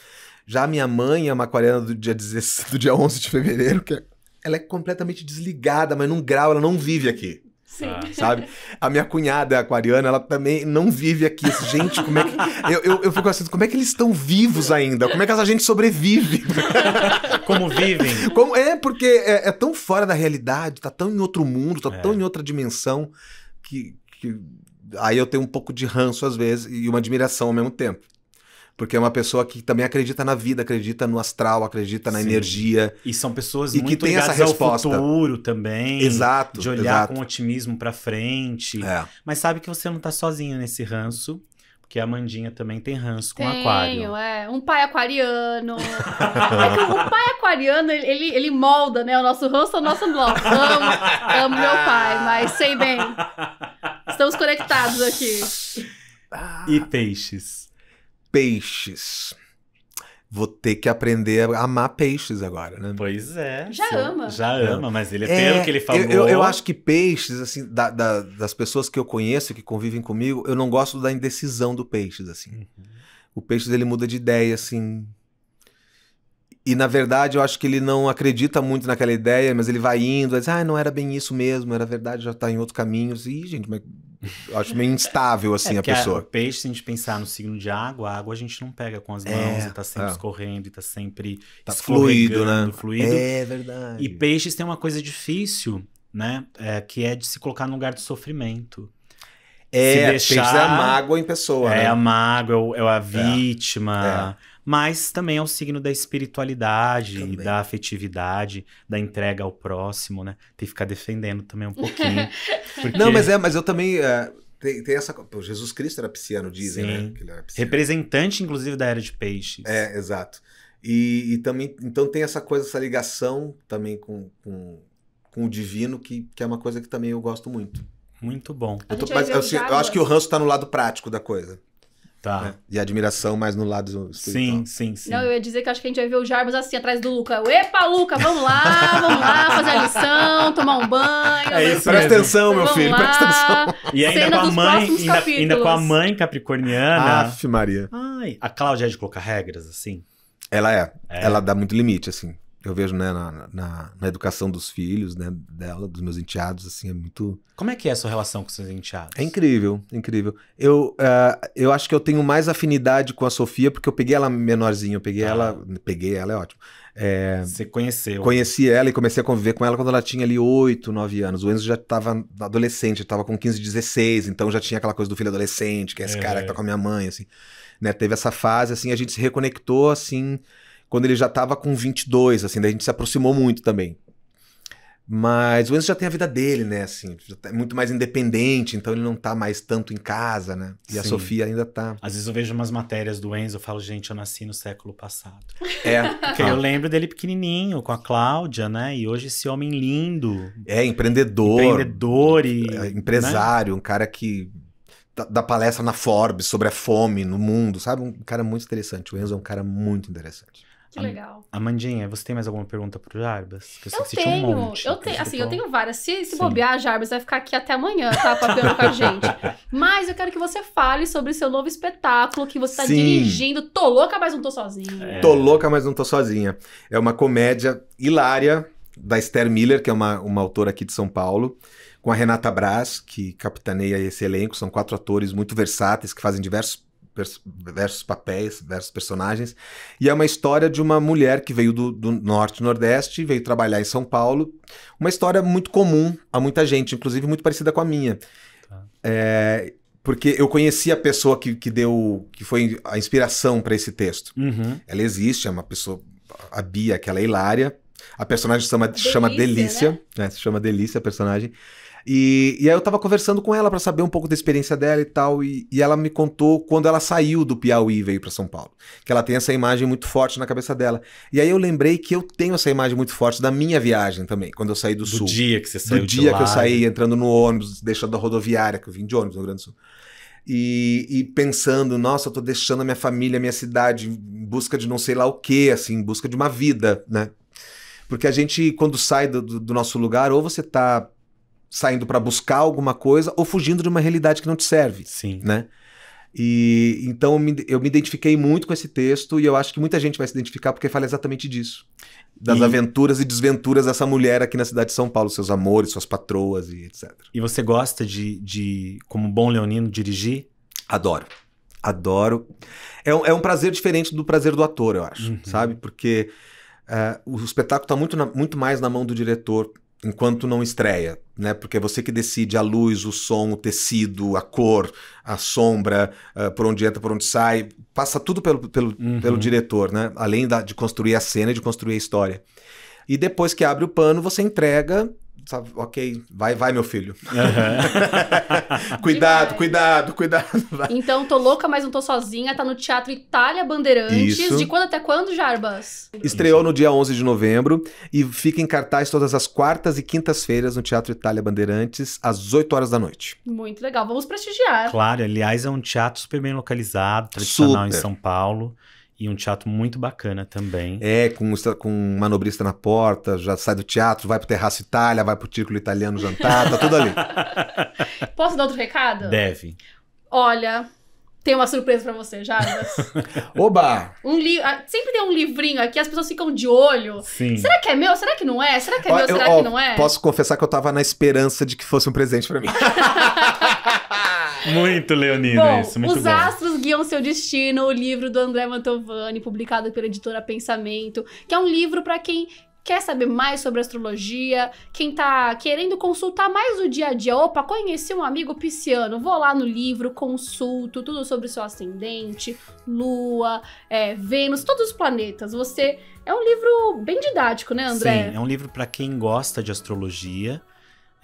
Já a minha mãe é uma aquariana do dia, 16, do dia 11 de fevereiro, que é, ela é completamente desligada, mas num grau, ela não vive aqui. Sim. Ah. Sabe? A minha cunhada é aquariana, ela também não vive aqui. Gente, como é que. Eu, eu, eu fico assim, como é que eles estão vivos ainda? Como é que essa gente sobrevive? Como vivem? Como... É, porque é, é tão fora da realidade, tá tão em outro mundo, tá é. tão em outra dimensão que, que. Aí eu tenho um pouco de ranço às vezes e uma admiração ao mesmo tempo. Porque é uma pessoa que também acredita na vida, acredita no astral, acredita na Sim. energia. E são pessoas e muito que tem ligadas essa resposta. ao futuro também. Exato. De olhar exato. com otimismo para frente. É. Mas sabe que você não tá sozinho nesse ranço. Porque a Mandinha também tem ranço com Tenho, aquário. é. Um pai aquariano. é o pai aquariano, ele, ele molda, né? O nosso ranço o nosso bloco. Amo, amo meu pai, mas sei bem. Estamos conectados aqui. E peixes peixes. Vou ter que aprender a amar peixes agora, né? Pois é. Já Sim. ama. Já é. ama, mas ele é, é pelo que ele falou. Eu, eu acho que peixes, assim, da, da, das pessoas que eu conheço, que convivem comigo, eu não gosto da indecisão do peixes, assim. Uhum. O peixes, ele muda de ideia, assim, e na verdade eu acho que ele não acredita muito naquela ideia, mas ele vai indo, diz, ah, não era bem isso mesmo, era verdade, já está em outro caminho. E, gente, mas acho meio instável, assim, é a é pessoa. A, peixe, se a gente pensar no signo de água, a água a gente não pega com as mãos, é, tá sempre é. escorrendo, tá sempre tá fluido, né? Fluido. É verdade. E peixes tem uma coisa difícil, né? É, que é de se colocar no lugar do sofrimento. É, deixar, peixes é a mágoa em pessoa, É né? a mágoa, é, é a é, vítima mas também é o signo da espiritualidade, também. da afetividade, da entrega ao próximo, né? Tem que ficar defendendo também um pouquinho. porque... Não, mas é, mas eu também. É, tem, tem essa. Jesus Cristo era pisciano, dizem, né? Sim. né? Pisciano. Representante, inclusive, da era de peixes. É, exato. E, e, também. Então tem essa coisa, essa ligação também com, com, com o divino, que, que é uma coisa que também eu gosto muito. Muito bom. Eu, tô, mas, eu, acho que o ranço está no lado prático da coisa. Tá. Né? E admiração mais no lado espiritual. Sim, sim, sim. Não, eu ia dizer que acho que a gente vai ver o Jarbas assim atrás do Luca. Epa, Luca, vamos lá, vamos lá, fazer a lição, tomar um banho. É isso, presta atenção, meu filho, lá. presta atenção. E ainda com a mãe, ainda, ainda, com a mãe capricorniana. Aff, Maria. Ai, a Cláudia é de colocar regras, assim? Ela é. é. Ela dá muito limite, assim eu vejo né, na, na, na, educação dos filhos né, dela, dos meus enteados, assim, é muito. Como é que é a sua relação com seus enteados? É incrível, incrível. Eu, uh, eu acho que eu tenho mais afinidade com a Sofia, porque eu peguei ela menorzinha, eu peguei ah. ela. Peguei ela, é ótimo. É, Você conheceu. Conheci ela e comecei a conviver com ela quando ela tinha ali 8, 9 anos. O Enzo já estava adolescente, já estava com 15, 16, então já tinha aquela coisa do filho adolescente, que é esse é. cara que tá com a minha mãe, assim. Né, teve essa fase, assim, a gente se reconectou, assim, quando ele já estava com 22, assim, daí a gente se aproximou muito também. Mas o Enzo já tem a vida dele, né? Assim, é muito mais independente, então ele não tá mais tanto em casa, né? E Sim. a Sofia ainda tá. Às vezes eu vejo umas matérias do Enzo, eu falo, gente, eu nasci no século passado. É. Porque ah. eu lembro dele pequenininho, com a Cláudia, né? E hoje esse homem lindo. É, empreendedor. Empreendedor e. É, né? empresário, né? um cara que dá palestra na Forbes sobre a fome no mundo, sabe? Um cara muito interessante. O Enzo é um cara muito interessante. Que a, legal. Amandinha, você tem mais alguma pergunta pro Jarbas? eu, eu tenho, um monte, eu tenho, assim, eu tenho várias. Se, se Sim. bobear, Jarbas vai ficar aqui até amanhã, tá? Papel com a gente. Mas eu quero que você fale sobre seu novo espetáculo que você tá Sim. dirigindo. Tô louca, mas não tô sozinha. É. Tô louca, mas não tô sozinha. É uma comédia hilária da Esther Miller, que é uma, uma autora aqui de São Paulo, com a Renata Braz, que capitaneia esse elenco. São quatro atores muito versáteis que fazem diversos diversos papéis, diversos personagens. E é uma história de uma mulher que veio do, do norte nordeste, veio trabalhar em São Paulo. Uma história muito comum a muita gente, inclusive muito parecida com a minha. Tá. É, porque eu conheci a pessoa que, que deu, que foi a inspiração para esse texto. Uhum. Ela existe, é uma pessoa, a Bia, que é hilária. A personagem chama, Delícia, chama Delícia, né? É, se chama Delícia a personagem. E, e aí eu tava conversando com ela para saber um pouco da experiência dela e tal, e, e ela me contou quando ela saiu do Piauí e veio para São Paulo, que ela tem essa imagem muito forte na cabeça dela. E aí eu lembrei que eu tenho essa imagem muito forte da minha viagem também, quando eu saí do, do Sul. Do dia que você saiu Do dia que eu saí, entrando no ônibus, deixando a rodoviária, que eu vim de ônibus no Grande Sul. E, e, pensando, nossa, eu tô deixando a minha família, a minha cidade, em busca de não sei lá o que, assim, em busca de uma vida, né? Porque a gente, quando sai do, do nosso lugar, ou você tá saindo para buscar alguma coisa ou fugindo de uma realidade que não te serve. Sim. Né? E então eu me, eu me identifiquei muito com esse texto e eu acho que muita gente vai se identificar porque fala exatamente disso. Das e... aventuras e desventuras dessa mulher aqui na cidade de São Paulo, seus amores, suas patroas e etc. E você gosta de, de como bom leonino, dirigir? Adoro. Adoro. É um, é um prazer diferente do prazer do ator, eu acho, uhum. sabe? Porque uh, o espetáculo está muito, muito mais na mão do diretor enquanto não estreia, né? Porque é você que decide a luz, o som, o tecido, a cor, a sombra, uh, por onde entra, por onde sai, passa tudo pelo, pelo, uhum. pelo diretor, né? Além da, de construir a cena e de construir a história. E depois que abre o pano, você entrega sabe, ok, vai, vai, meu filho. Uhum. cuidado, cuidado, cuidado. Então, tô louca, mas não tô sozinha. Tá no Teatro Itália Bandeirantes. Isso. De quando até quando, Jarbas? Estreou no dia 11 de novembro e fica em cartaz todas as quartas e quintas-feiras no Teatro Itália Bandeirantes, às 8 horas da noite. Muito legal, vamos prestigiar. Claro, aliás, é um teatro super bem localizado, tradicional super. em São Paulo. E um teatro muito bacana também. É, com, com um manobrista na porta, já sai do teatro, vai pro Terraço Itália, vai pro Círculo Italiano jantar, tá tudo ali. Posso dar outro recado? Deve. Olha, tem uma surpresa para você, Jardas. Oba! Um li... Ah, sempre tem um livrinho aqui, as pessoas ficam de olho. Sim. Será que é meu? Será que não é? Será que é ó, meu? Eu, Será ó, que não é? Posso confessar que eu tava na esperança de que fosse um presente para mim. muito leonino bom, isso, muito os bom. astros Guiam Seu Destino, o livro do André Mantovani, publicado pela editora Pensamento, que é um livro para quem quer saber mais sobre astrologia, quem tá querendo consultar mais o dia a dia, opa, conheci um amigo pisciano, vou lá no livro, consulto tudo sobre seu ascendente, lua, é, Vênus, todos os planetas. Você é um livro bem didático, né, André? Sim, é um livro para quem gosta de astrologia.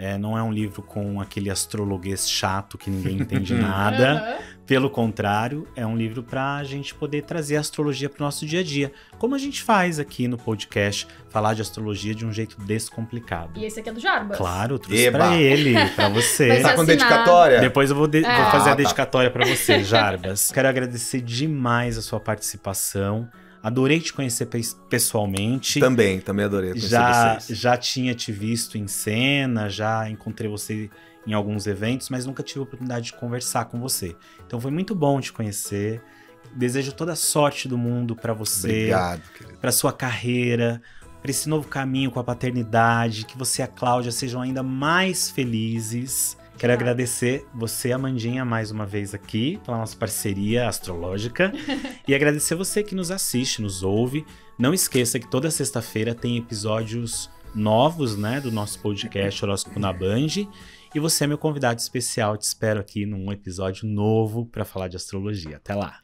É, não é um livro com aquele astrologuês chato que ninguém entende nada. Uhum. Pelo contrário, é um livro para a gente poder trazer a astrologia para o nosso dia a dia, como a gente faz aqui no podcast, falar de astrologia de um jeito descomplicado. E esse aqui é do Jarbas? Claro, trouxe para ele, para você. tá com dedicatória? Depois eu vou, de é. vou fazer ah, a tá. dedicatória para você, Jarbas. Quero agradecer demais a sua participação. Adorei te conhecer pe pessoalmente. Também, também adorei conhecer já, vocês. Já tinha te visto em cena, já encontrei você em alguns eventos, mas nunca tive a oportunidade de conversar com você. Então foi muito bom te conhecer. Desejo toda a sorte do mundo para você, para sua carreira, para esse novo caminho com a paternidade, que você e a Cláudia sejam ainda mais felizes. Quero agradecer você, Amandinha, mais uma vez aqui, pela nossa parceria astrológica. e agradecer você que nos assiste, nos ouve. Não esqueça que toda sexta-feira tem episódios novos, né, do nosso podcast Horóscopo na Band. E você é meu convidado especial. Te espero aqui num episódio novo para falar de astrologia. Até lá!